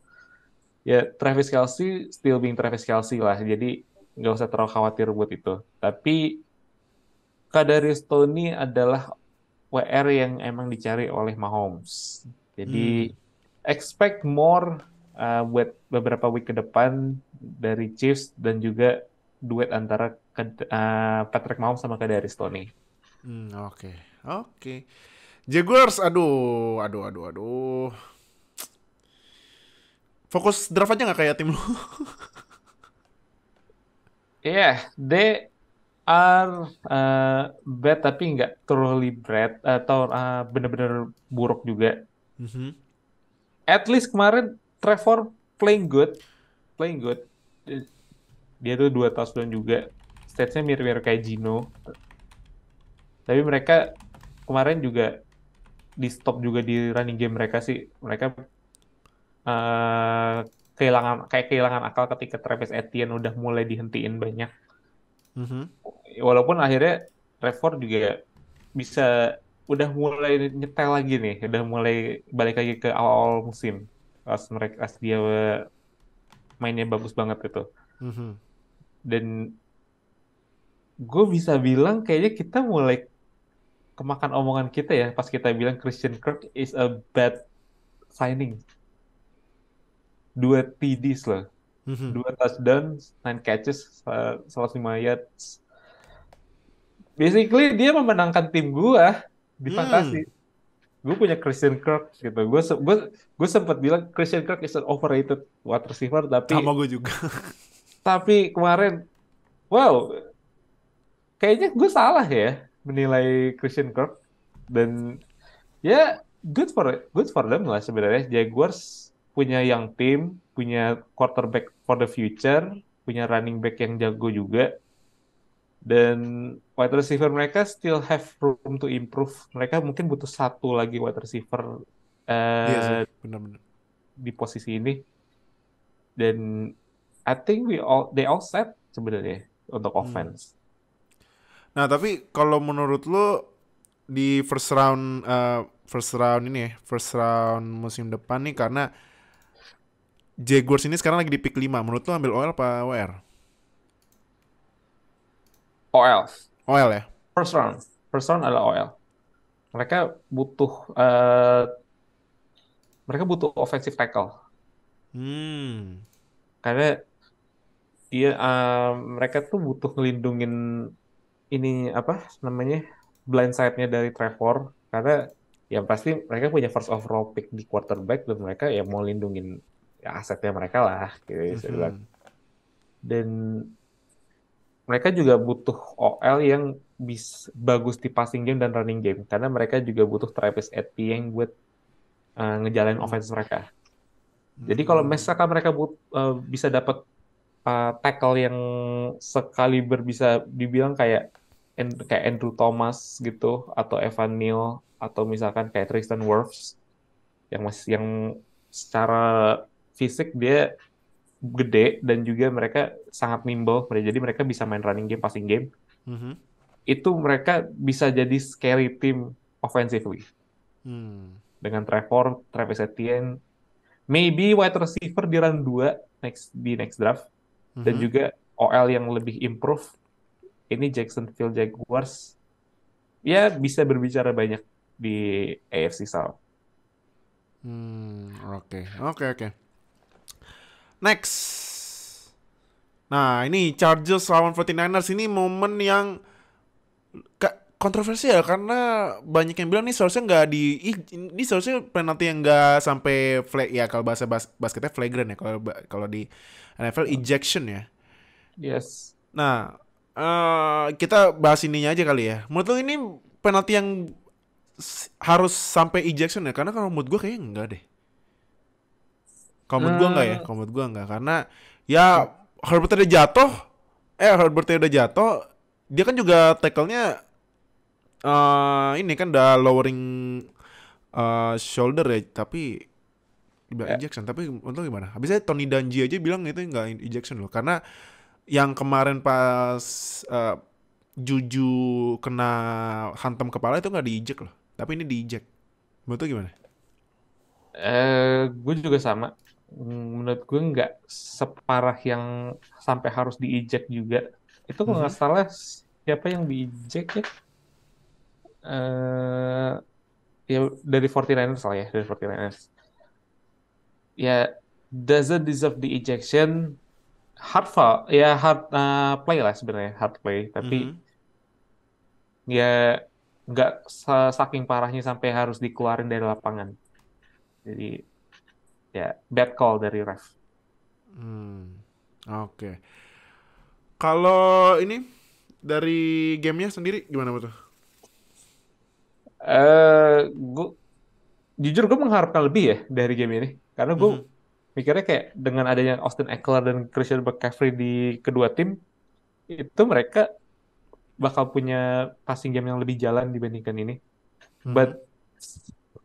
Ya Travis Kelsey still being Travis Kelsey lah, jadi nggak usah terlalu khawatir buat itu. Tapi Kadarius Tony adalah WR yang emang dicari oleh Mahomes. Jadi mm. expect more uh, buat beberapa week ke depan dari Chiefs dan juga duet antara uh, Patrick Mahomes sama Kadarius Tony.
Hmm, oke. Okay. Oke. Okay.
Jaguars, aduh,
aduh, aduh, aduh. Fokus draft aja nggak kayak tim lu?
Iya, yeah, they are uh, bad tapi nggak terlalu bad atau uh, bener-bener buruk juga. Mm -hmm. At least kemarin Trevor playing good, playing good. Dia tuh dua touchdown juga. Statsnya mirip-mirip kayak Gino. Tapi mereka kemarin juga di stop juga di running game mereka sih mereka uh, kehilangan kayak kehilangan akal ketika Travis Etienne udah mulai dihentiin banyak mm-hmm. walaupun akhirnya Trevor juga bisa udah mulai nyetel lagi nih udah mulai balik lagi ke awal-awal musim pas mereka pas dia mainnya bagus banget itu mm-hmm. dan gue bisa bilang kayaknya kita mulai kemakan omongan kita ya pas kita bilang Christian Kirk is a bad signing. Dua TDs loh. Mm-hmm. Dua touchdown, nine catches, uh, lima yards. Basically dia memenangkan tim gua di mm. fantasi. Gue punya Christian Kirk gitu. Gue se- gue gue sempat bilang Christian Kirk is an overrated wide receiver tapi sama gue juga. tapi kemarin wow kayaknya gue salah ya menilai Christian Kirk dan ya yeah, good for good for them lah sebenarnya Jaguars punya yang tim punya quarterback for the future punya running back yang jago juga dan wide receiver mereka still have room to improve mereka mungkin butuh satu lagi wide receiver uh, eh, yes, iya benar-benar di posisi ini dan I think we all they all set sebenarnya untuk hmm. offense hmm
Nah tapi kalau menurut lo di first round uh, first round ini ya, first round musim depan nih karena Jaguars ini sekarang lagi di pick 5. Menurut lo ambil OL apa WR?
OL. OL ya? First round. First round adalah OL. Mereka butuh uh, mereka butuh offensive tackle. Hmm. Karena dia uh, eh, mereka tuh butuh ngelindungin ini apa namanya blind side-nya dari Trevor karena ya pasti mereka punya first overall pick di quarterback dan mereka ya mau lindungin ya, asetnya mereka lah gitu mm -hmm. dan mereka juga butuh OL yang bis, bagus di passing game dan running game karena mereka juga butuh Travis Etienne buat uh, ngejalanin mhm. offense mereka. Jadi mhm. kalau misalkan mereka but, uh, bisa dapat uh, tackle yang sekali berbisa dibilang kayak kayak Andrew Thomas gitu atau Evan Neal atau misalkan kayak Tristan Wirfs yang masih yang secara fisik dia gede dan juga mereka sangat nimble jadi mereka bisa main running game passing game mm -hmm. itu mereka bisa jadi scary team offensively mm. dengan Trevor Travis Etienne maybe wide receiver di round 2 next di next draft dan mhm. juga OL yang lebih improve ini Jacksonville Jaguars ya bisa berbicara banyak di AFC South.
Hmm, oke. Okay. Oke, okay, oke. Okay. Next. Nah, ini Chargers lawan 49ers ini momen yang ke kontroversial karena banyak yang bilang nih seharusnya nggak di ih, ini seharusnya penalti yang nggak sampai flag ya kalau bahasa bas, basketnya flagrant ya kalau kalau di NFL ejection ya. Yes. Nah, uh, kita bahas ininya aja kali ya. Menurut lo ini penalti yang harus sampai ejection ya? Karena kalau menurut gue kayaknya enggak deh.
Kalau menurut gue enggak ya, hmm.
kalau menurut gue enggak karena ya Herbert udah jatuh, eh Herbert udah jatuh, dia kan juga tackle-nya uh, ini kan udah lowering uh, shoulder ya, tapi tidak yeah. injection Tapi untuk gimana? Habisnya Tony Danji aja bilang itu enggak injection loh, karena yang kemarin pas uh, Juju kena hantam kepala itu nggak diinjek loh, tapi ini diinjek. Menurut gimana?
Eh, uh, gue juga sama. Hmm, menurut gue nggak separah yang sampai harus diinjek juga. Itu kalau nggak mm -hmm. salah siapa yang diinjek ya? uh, ya dari 49ers lah ya, dari 49ers. Ya doesn't deserve the ejection hard foul, ya hard uh, play lah sebenarnya, hard play, tapi mm -hmm. ya nggak saking parahnya sampai harus dikeluarin dari lapangan. Jadi ya bad call dari ref.
Hmm. Oke. Okay. Kalau ini dari
gamenya sendiri gimana betul? Eh, gue jujur gue mengharapkan lebih ya dari game ini karena gue mm-hmm. mikirnya kayak dengan adanya Austin Eckler dan Christian McCaffrey di kedua tim itu mereka bakal punya passing game yang lebih jalan dibandingkan ini. Mm-hmm. But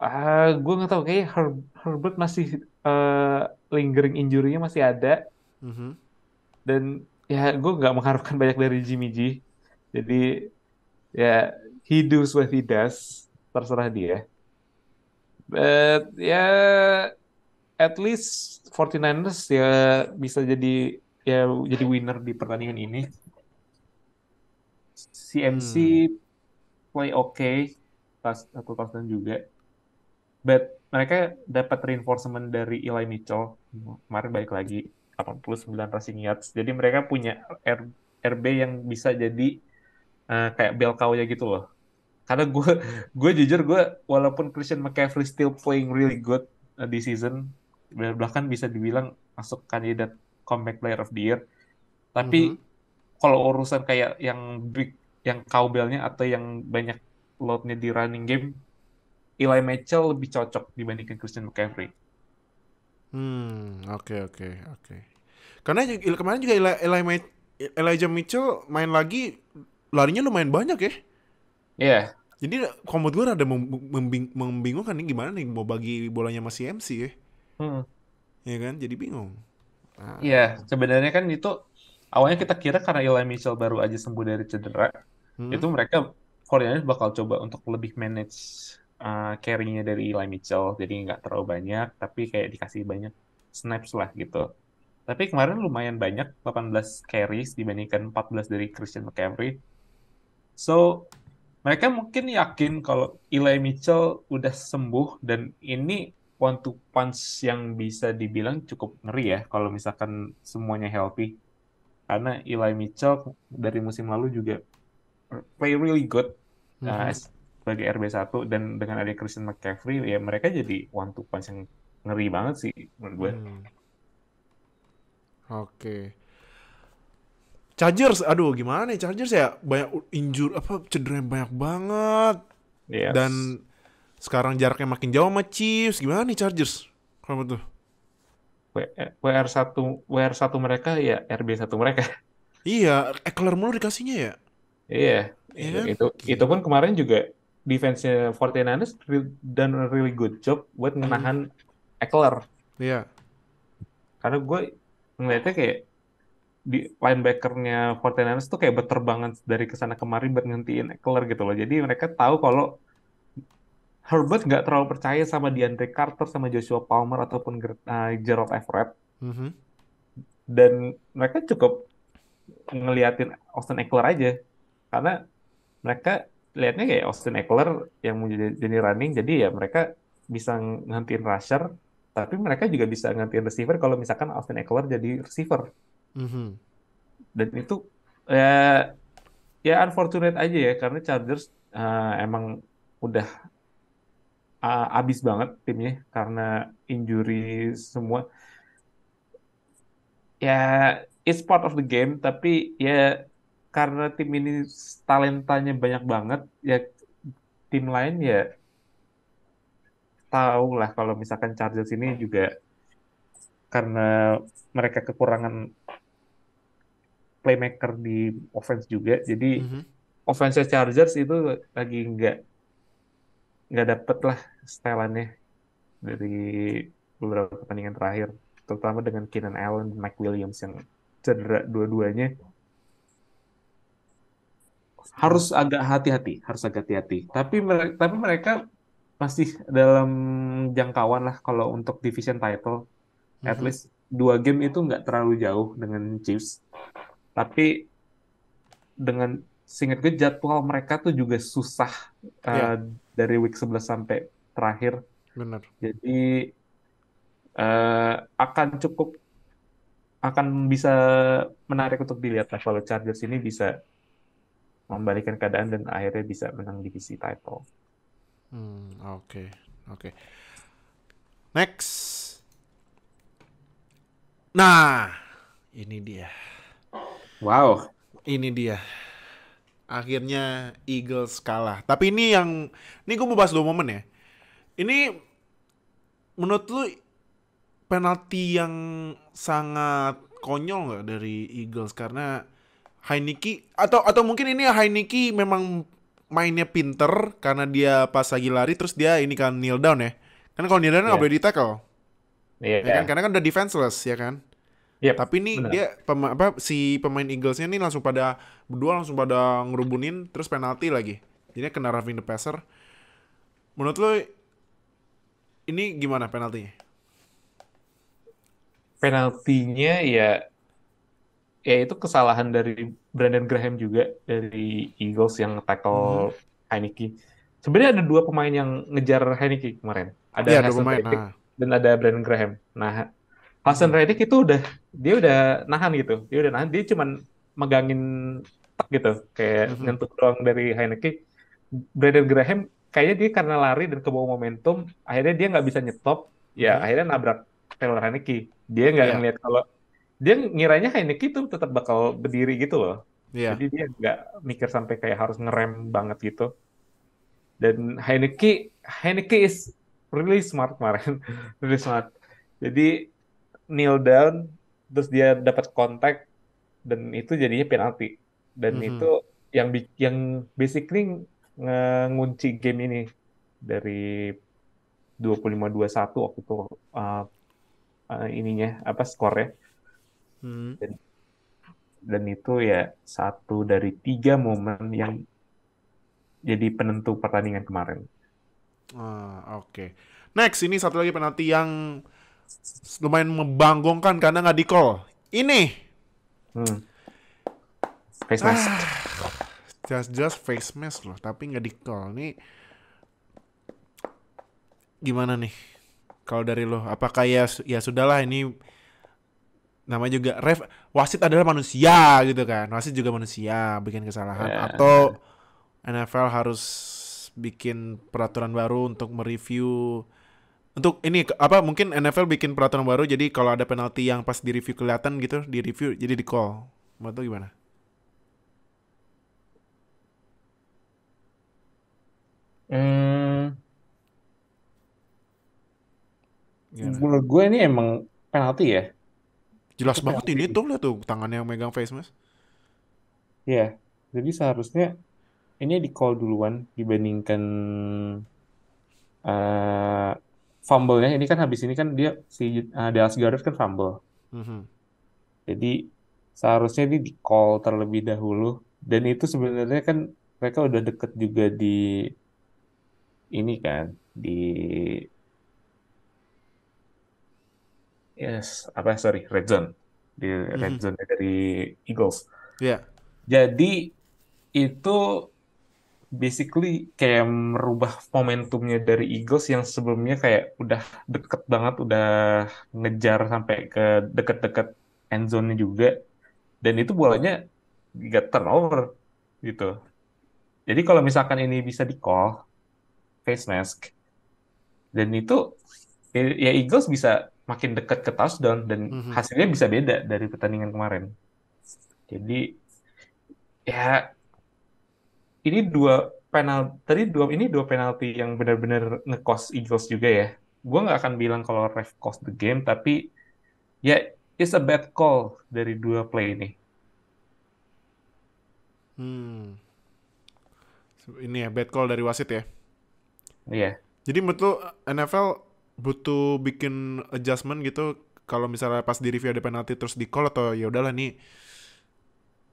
uh, ah, gue nggak tahu kayak Her Herbert masih uh, lingering injurinya masih ada mm-hmm. dan ya gue nggak mengharapkan banyak dari Jimmy G. Jadi ya yeah, he does what he does terserah dia. But ya yeah, at least 49ers ya bisa jadi ya jadi winner di pertandingan ini. CMC hmm. play oke, okay, pas satu touchdown juga. But mereka dapat reinforcement dari Eli Mitchell kemarin balik lagi 89 rushing yards. Jadi mereka punya RB yang bisa jadi uh, kayak bel kau ya gitu loh karena gue gue jujur gue walaupun Christian McCaffrey still playing really good uh, di season bahkan bisa dibilang masuk kandidat comeback player of the year tapi mm -hmm. kalau urusan kayak yang big yang cowbellnya atau yang banyak loadnya di running game Eli Mitchell lebih cocok dibandingkan Christian McCaffrey
hmm oke okay, oke okay, oke okay. karena kemarin juga Eli, Eli Elijah Mitchell main lagi larinya lumayan banyak ya Iya. Yeah. Jadi komod gue rada membing membingungkan nih gimana nih
mau bagi bolanya masih MC ya. Hmm.
Ya kan, jadi bingung.
Nah. Iya, ah. sebenarnya kan itu awalnya kita kira karena Eli Mitchell baru aja sembuh dari cedera, hmm. itu mereka Foreigners bakal coba untuk lebih manage uh, carry-nya dari Eli Mitchell, jadi nggak terlalu banyak, tapi kayak dikasih banyak snaps lah gitu. Tapi kemarin lumayan banyak, 18 carries dibandingkan 14 dari Christian McCaffrey. So, mereka mungkin yakin kalau Eli Mitchell udah sembuh dan ini one to punch yang bisa dibilang cukup ngeri ya kalau misalkan semuanya healthy. Karena Eli Mitchell dari musim lalu juga play really good mm -hmm. uh, sebagai RB1 dan dengan ada Christian McCaffrey ya mereka jadi one to punch yang ngeri banget sih menurut gue. Hmm. Oke.
Okay. Chargers, aduh gimana nih Chargers ya banyak injur apa cedera banyak banget. Yes. Dan sekarang jaraknya makin jauh sama
Chiefs, gimana nih Chargers? Kalau tuh? WR1 wr satu mereka ya rb satu mereka. Iya, Eckler mulu dikasihnya ya. Iya. Yeah. Iya, kan? Itu yeah. itu pun kemarin juga defense-nya dan really good job buat menahan mm. Eckler. Iya. Yeah. Karena gue ngeliatnya kayak di linebackernya Fortinanes tuh kayak berterbangan dari kesana kemari buat ngentiin Eckler gitu loh. Jadi mereka tahu kalau Herbert nggak terlalu percaya sama DeAndre Carter, sama Joshua Palmer ataupun eh, Gerald Everett. Mm -hmm. Dan mereka cukup ngeliatin Austin Eckler aja, karena mereka liatnya kayak Austin Eckler yang menjadi jadi running, jadi ya mereka bisa ngantiin rusher, tapi mereka juga bisa ngantiin receiver kalau misalkan Austin Eckler jadi receiver. Mm-hmm. Dan itu ya ya unfortunate aja ya karena Chargers uh, emang udah uh, abis banget timnya karena injury semua. Ya it's part of the game tapi ya karena tim ini talentanya banyak banget ya tim lain ya tahu lah kalau misalkan Chargers ini juga karena mereka kekurangan playmaker di offense juga. Jadi mm-hmm. offense Chargers itu lagi nggak nggak dapet lah setelannya dari beberapa pertandingan terakhir, terutama dengan Keenan Allen, Mike Williams yang cedera dua-duanya. Harus agak hati-hati, harus agak hati-hati. Tapi mereka, tapi mereka masih dalam jangkauan lah kalau untuk division title. Mm-hmm. At mhm. least dua game itu nggak terlalu jauh dengan Chiefs. Tapi dengan singkat gue jadwal mereka tuh juga susah uh, dari week 11 sampai terakhir. Benar. Jadi uh, akan cukup akan bisa menarik untuk dilihat lah kalau Chargers ini bisa membalikan keadaan dan akhirnya bisa menang divisi title.
Hmm, oke. Okay. Oke. Okay.
Next. Nah,
ini dia. Wow. Ini dia. Akhirnya Eagles kalah. Tapi ini yang ini gue mau bahas dua momen ya. Ini menurut lu penalti yang sangat konyol nggak dari Eagles karena Heineke atau atau mungkin ini Heineke memang mainnya pinter karena dia pas lagi lari terus dia ini kan kneel down ya. Karena kalau kneel down kan nggak yeah. boleh di tackle. Iya. Yeah, kan? Yeah. Karena kan udah defenseless ya kan. Yep, Tapi ini bener. dia pema apa si pemain Eaglesnya ini langsung pada berdua langsung pada ngerubunin terus penalti lagi. Jadi kena Raffi the passer. Menurut lo ini gimana penaltinya?
Penaltinya ya ya itu kesalahan dari Brandon Graham juga dari Eagles yang tackle hmm. Heineke. Sebenarnya ada dua pemain yang ngejar Heineke kemarin. Ada ya, dua pemain. Ah. dan ada Brandon Graham. Nah, Hasan Reddick itu udah dia udah nahan gitu. Dia udah nahan, dia cuman megangin tak gitu kayak mm-hmm. nyentuh doang dari Heineke. Brandon Graham kayaknya dia karena lari dan kebawa momentum, akhirnya dia nggak bisa nyetop. Ya, mm-hmm. akhirnya nabrak Taylor Heineke. Dia nggak yeah. ngeliat kalau dia ngiranya Heineke itu tetap bakal berdiri gitu loh. Yeah. Jadi dia nggak mikir sampai kayak harus ngerem banget gitu. Dan Heineke Heineke is really smart kemarin, really smart. Jadi kneel down terus dia dapat kontak dan itu jadinya penalti dan mm -hmm. itu yang yang basically ngunci game ini dari 25-21 waktu itu uh, uh, ininya apa skornya hmm. dan, dan itu ya satu dari tiga momen yang jadi penentu pertandingan kemarin.
Ah, oke. Okay. Next ini satu lagi penalti yang lumayan membanggongkan karena nggak di call. Ini.
Hmm. Face mask. Ah,
just just face mask loh, tapi nggak di call. Ini gimana nih? Kalau dari lo, apakah ya ya sudahlah ini namanya juga ref wasit adalah manusia gitu kan. Wasit juga manusia bikin kesalahan yeah. atau NFL harus bikin peraturan baru untuk mereview untuk ini apa mungkin NFL bikin peraturan baru jadi kalau ada penalti yang pas di review kelihatan gitu di review jadi di call menurut gimana
hmm. menurut gue ini emang penalti ya jelas penalti. banget ini tuh
lihat tuh tangannya yang megang face mas
ya jadi seharusnya ini di call duluan dibandingkan uh, fumble-nya ini kan habis ini kan dia si uh, Dallas Goddard kan fumble. Mm -hmm. Jadi seharusnya ini di call terlebih dahulu dan itu sebenarnya kan mereka udah deket juga di ini kan di yes apa sorry red zone di red mm -hmm. zone dari Eagles. Yeah. Jadi itu basically kayak merubah momentumnya dari Eagles yang sebelumnya kayak udah deket banget, udah ngejar sampai ke deket-deket end zone juga. Dan itu bolanya gak turnover gitu. Jadi kalau misalkan ini bisa di call face mask dan itu ya, ya Eagles bisa makin dekat ke touchdown dan mm -hmm. hasilnya bisa beda dari pertandingan kemarin. Jadi ya ini dua penal tadi dua ini dua penalti yang benar-benar ngekos Eagles juga ya. Gue nggak akan bilang kalau ref cost the game, tapi ya it's a bad call dari dua play ini.
Hmm. Ini ya bad call dari wasit ya. Iya. Yeah. Jadi betul NFL butuh bikin adjustment gitu kalau misalnya pas di review ada penalti terus di call atau ya udahlah nih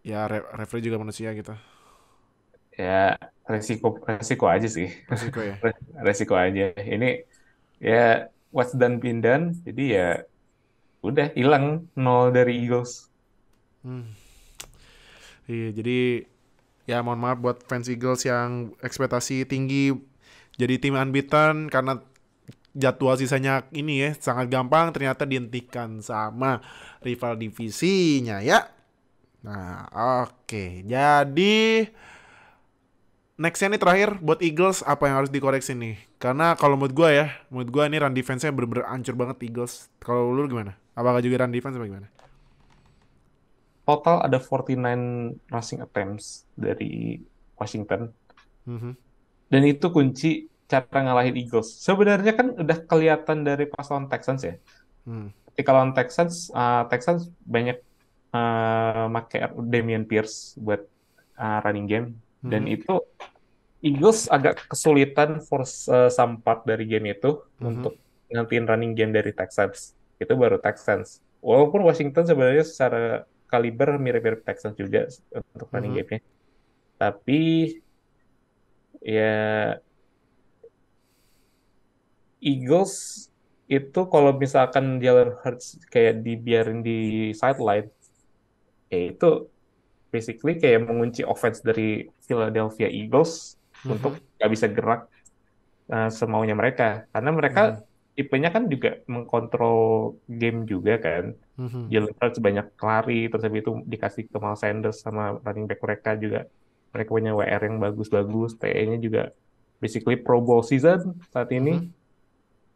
ya referee juga manusia gitu
ya resiko resiko aja sih resiko ya resiko aja ini ya what's done been done jadi ya udah hilang nol dari Eagles hmm. iya jadi ya mohon maaf buat fans
Eagles yang ekspektasi tinggi jadi tim unbeaten karena jadwal sisanya ini ya sangat gampang ternyata dihentikan sama rival divisinya ya nah oke okay. jadi Nextnya nih terakhir buat Eagles apa yang harus dikoreksi nih? Karena kalau menurut gue ya, menurut gue nih run defense-nya bener-bener ancur banget Eagles. Kalau lu gimana? Apakah juga run defense apa gimana?
Total ada 49 rushing attempts dari Washington. Mm -hmm. Dan itu kunci cara ngalahin Eagles. Sebenarnya kan udah kelihatan dari pas lawan Texans ya. Hmm. Ketika lawan Texans, uh, Texans banyak uh, make Damian Pierce buat uh, running game dan hmm. itu Eagles agak kesulitan force uh, eh, some dari game itu hmm. untuk ngantiin running game dari Texans. Itu baru Texans. Walaupun Washington sebenarnya secara kaliber mirip-mirip Texans juga untuk running hmm. game-nya. Tapi ya Eagles itu kalau misalkan Jalen Hurts kayak dibiarin di sideline, ya itu basically kayak mengunci offense dari Philadelphia Eagles mm-hmm. untuk nggak bisa gerak uh, semaunya mereka karena mereka mm-hmm. tipenya kan juga mengkontrol game juga kan mm-hmm. banyak lari terus habis itu dikasih ke Miles Sanders sama running back mereka juga mereka punya WR yang bagus-bagus TE-nya juga basically Pro Bowl season saat ini mm-hmm.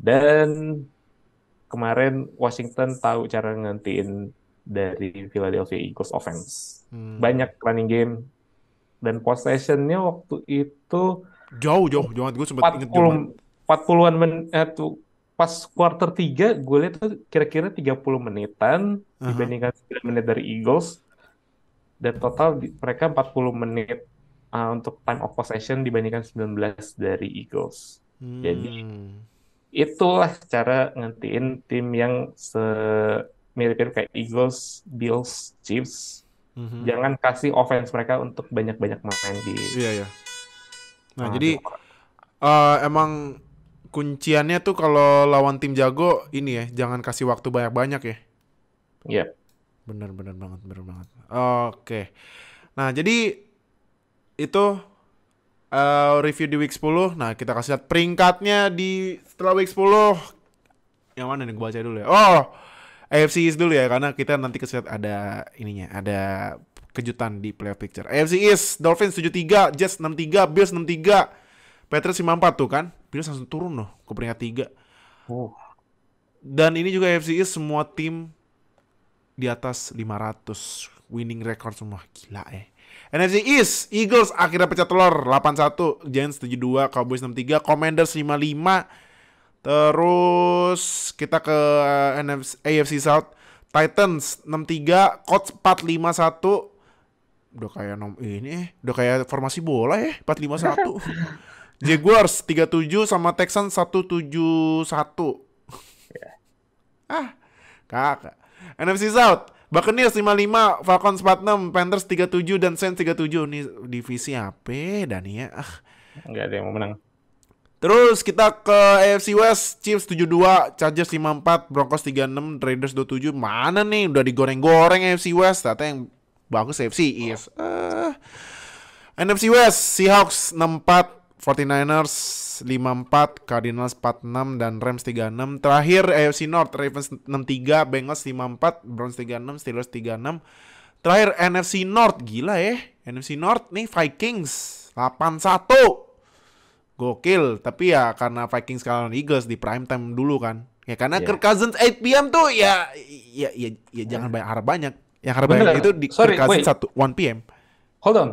dan kemarin Washington tahu cara ngantiin dari Philadelphia Eagles offense. Hmm. Banyak running game dan possessionnya waktu itu jauh jauh jauh gue sempat 40, inget 40-an men eh, tuh, pas quarter 3 gue lihat tuh kira-kira 30 menitan uh -huh. dibandingkan 9 menit dari Eagles dan total di, mereka 40 menit uh, untuk time of possession dibandingkan 19 dari Eagles. Hmm. Jadi itulah cara ngentiin tim yang se mirip-mirip kayak Eagles, Bills, Chiefs. Mm-hmm. Jangan kasih offense mereka untuk banyak-banyak main di. Iya ya. Nah, uh, jadi uh, emang kunciannya tuh kalau
lawan tim jago ini ya, jangan kasih waktu banyak-banyak ya.
Iya. Yep. Bener
bener banget, bener banget. Oke. Nah, jadi itu uh, review di week 10. Nah, kita kasih lihat peringkatnya di setelah week 10. Yang mana nih gue baca dulu ya. Oh, AFC East dulu ya karena kita nanti keset ada ininya, ada kejutan di playoff picture. AFC East, Dolphins 73, Jets 63, Bills 63, Patriots 54 tuh kan. Bills langsung turun loh ke peringkat 3. Oh. Dan ini juga AFC East semua tim di atas 500 winning record semua gila eh ya. NFC East, Eagles akhirnya pecah telur 81, Giants 72, Cowboys 63, Commanders 55, Terus kita ke eh, NFC, AFC South. Titans 63, Colts 451. Udah kayak nom eh, ini eh, udah kayak formasi bola ya, 451. Jaguars 37 sama Texans 171. Yeah. ah, kakak. NFC South Buccaneers 55, Falcons 46, Panthers 37 dan Saints 37. Ini divisi apa,
Dania? Ah. Enggak ada yang mau menang.
Terus kita ke AFC West, Chiefs 72, Chargers 54, Broncos 36, Raiders 27. Mana nih udah digoreng-goreng AFC West, ternyata yang bagus AFC East. Uh, eh, NFC West, Seahawks 64, 49ers 54, Cardinals 46 dan Rams 36. Terakhir AFC North, Ravens 63, Bengals 54, Browns 36, Steelers 36. Terakhir NFC North, gila ya. NFC North nih Vikings 81 gokil tapi ya karena Vikings kalah Eagles di prime time dulu kan ya karena yeah. Kirk Cousins 8 PM tuh ya ya ya, ya hmm. jangan banyak harap banyak yang harap banyak itu di Sorry, Kirk Cousins satu
one PM hold on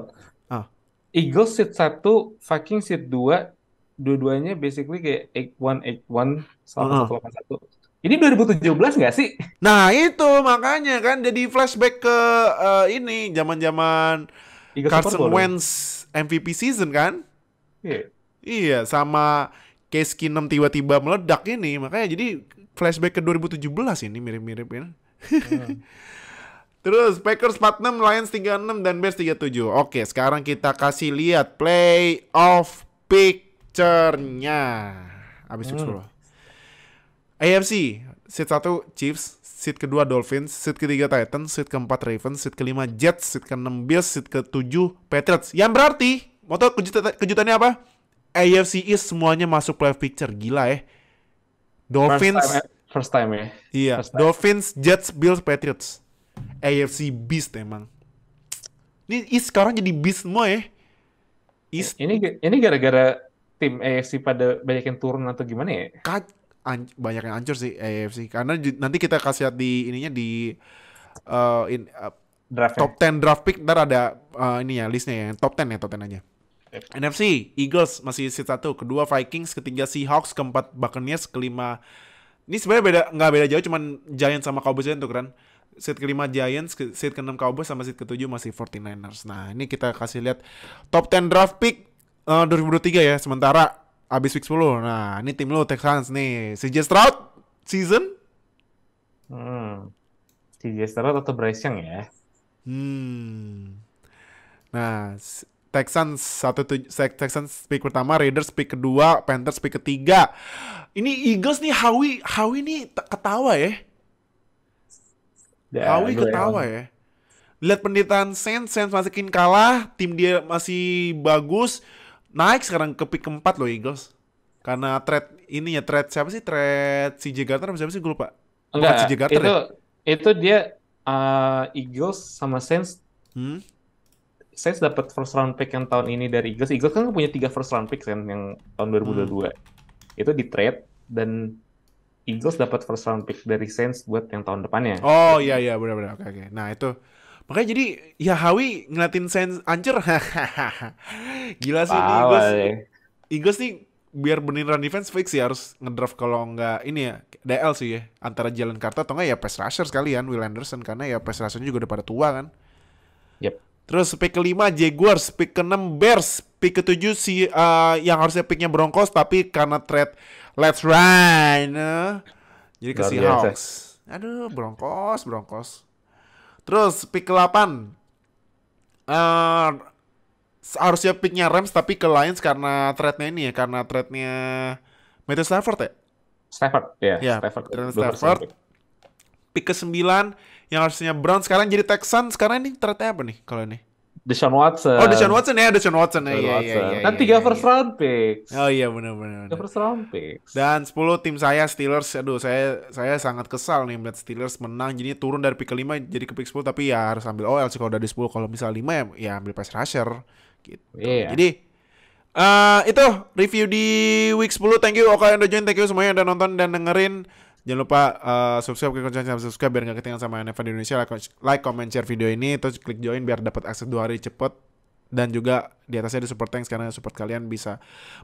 ah. Eagles seat satu, Vikings seat 2 dua-duanya basically kayak one, 8181 sama uh -huh. 181 ini 2017 nggak sih? Nah itu makanya kan jadi flashback
ke uh, ini zaman-zaman Carson Wentz MVP season kan? Iya. Yeah. Iya, sama case Kinem tiba-tiba meledak ini. Makanya jadi flashback ke 2017 ini mirip-mirip ya. Hmm. Terus Packers 46, Lions 36 dan Bears 37. Oke, sekarang kita kasih lihat of picture-nya. Abis hmm. dulu. AFC seat 1 Chiefs, seat kedua Dolphins, seat ketiga Titans, seat keempat Ravens, seat kelima Jets, seat keenam Bills, seat ketujuh Patriots. Yang berarti, motor kejutan, kejutannya apa? AFC East semuanya masuk playoff picture gila ya. Dolphins first time, ya. ya. Iya, time. Dolphins, Jets, Bills, Patriots. AFC
beast emang. Ini East sekarang jadi beast semua ya. East. Ini ini gara-gara tim AFC pada banyak yang turun atau gimana ya? Ka
banyak yang hancur sih AFC karena nanti kita kasih lihat di ininya di uh, in, uh, draft top 10 draft pick ntar ada uh, ini ya listnya ya top 10 ya top 10 aja. NFC Eagles masih seat satu, kedua Vikings, ketiga Seahawks, keempat Buccaneers, kelima ini sebenarnya beda nggak beda jauh cuman Giants sama Cowboys aja tuh kan. Seat kelima Giants, seat keenam Cowboys sama seat ketujuh masih 49ers. Nah, ini kita kasih lihat top 10 draft pick eh, uh, 2023 ya. Sementara abis week 10. Nah, ini tim lo Texans nih. CJ
Stroud season? Hmm. CJ Stroud atau Bryce Young ya?
Hmm. Nah, Texans satu Texans pick pertama, Raiders pick kedua, Panthers pick ketiga. Ini Eagles nih Hawi Hawi nih ketawa ya. Yeah, ya, ketawa ya. Lihat penderitaan Saints, Saints masukin kalah, tim dia masih bagus. Naik sekarang ke pick keempat loh Eagles. Karena threat ini ya threat siapa sih? Threat CJ Gardner siapa sih gue lupa.
Enggak, CJ itu, ya? itu dia uh, Eagles sama Saints hmm? Saints dapat first round pick yang tahun ini dari Eagles. Eagles kan punya tiga first round pick kan yang tahun 2022. Hmm. Itu di trade dan Eagles dapat first round pick dari Saints buat yang tahun depannya.
Oh iya iya benar-benar. Oke okay, oke. Okay. Nah itu makanya jadi ya Hawi ngeliatin Saints ancur. Gila sih ini. Eagles. Eagles nih biar beneran defense fix ya harus ngedraft kalau nggak ini ya DL sih ya antara Jalen Carter atau nggak ya pass rusher sekalian Will Anderson karena ya pass rushernya juga udah pada tua kan. Yep. Terus pick kelima Jaguars, pick keenam Bears, pick ketujuh si uh, yang harusnya picknya Broncos tapi karena trade Let's Run, uh, jadi ke Seahawks. Aduh, Broncos, Broncos. Terus pick ke-8 uh, eh, harusnya picknya Rams tapi ke Lions karena trade-nya ini ya, karena trade-nya Matthew Stafford ya? Stafford, ya. Yeah, yeah, Stafford. Stafford. Pick ke sembilan yang harusnya Brown sekarang jadi Texan sekarang ini trade apa nih
kalau ini Deshaun Watson. Oh, Deshaun Watson
ya, Deshaun Watson. ya, ya, ya Watson. Ya, ya, ya, Dan tiga ya, first round
picks. Oh iya benar benar. Tiga first round picks.
Dan 10 tim saya Steelers. Aduh, saya saya sangat kesal nih melihat Steelers menang. Jadi turun dari pick kelima jadi ke pick 10 tapi ya harus ambil OL sih kalau udah di 10. Kalau misal 5 ya, ya ambil pass rusher gitu. Yeah. Jadi Uh, itu review di week 10. Thank you Oka yang udah join, thank you semuanya yang udah nonton dan dengerin. Jangan lupa uh, subscribe ke konten channel subscribe biar nggak ketinggalan sama NFL Indonesia. Like, like, comment, share video ini, terus klik join biar dapat akses dua hari cepet dan juga di atasnya ada support thanks karena support kalian bisa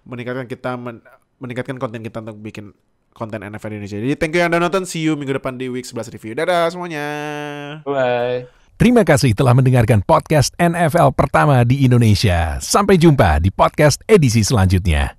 meningkatkan kita men meningkatkan konten kita untuk bikin konten NFL Indonesia. Jadi thank you yang udah nonton. See you minggu depan di week 11 review. Dadah semuanya.
Bye. Terima kasih telah mendengarkan podcast NFL pertama di Indonesia. Sampai jumpa di podcast edisi selanjutnya.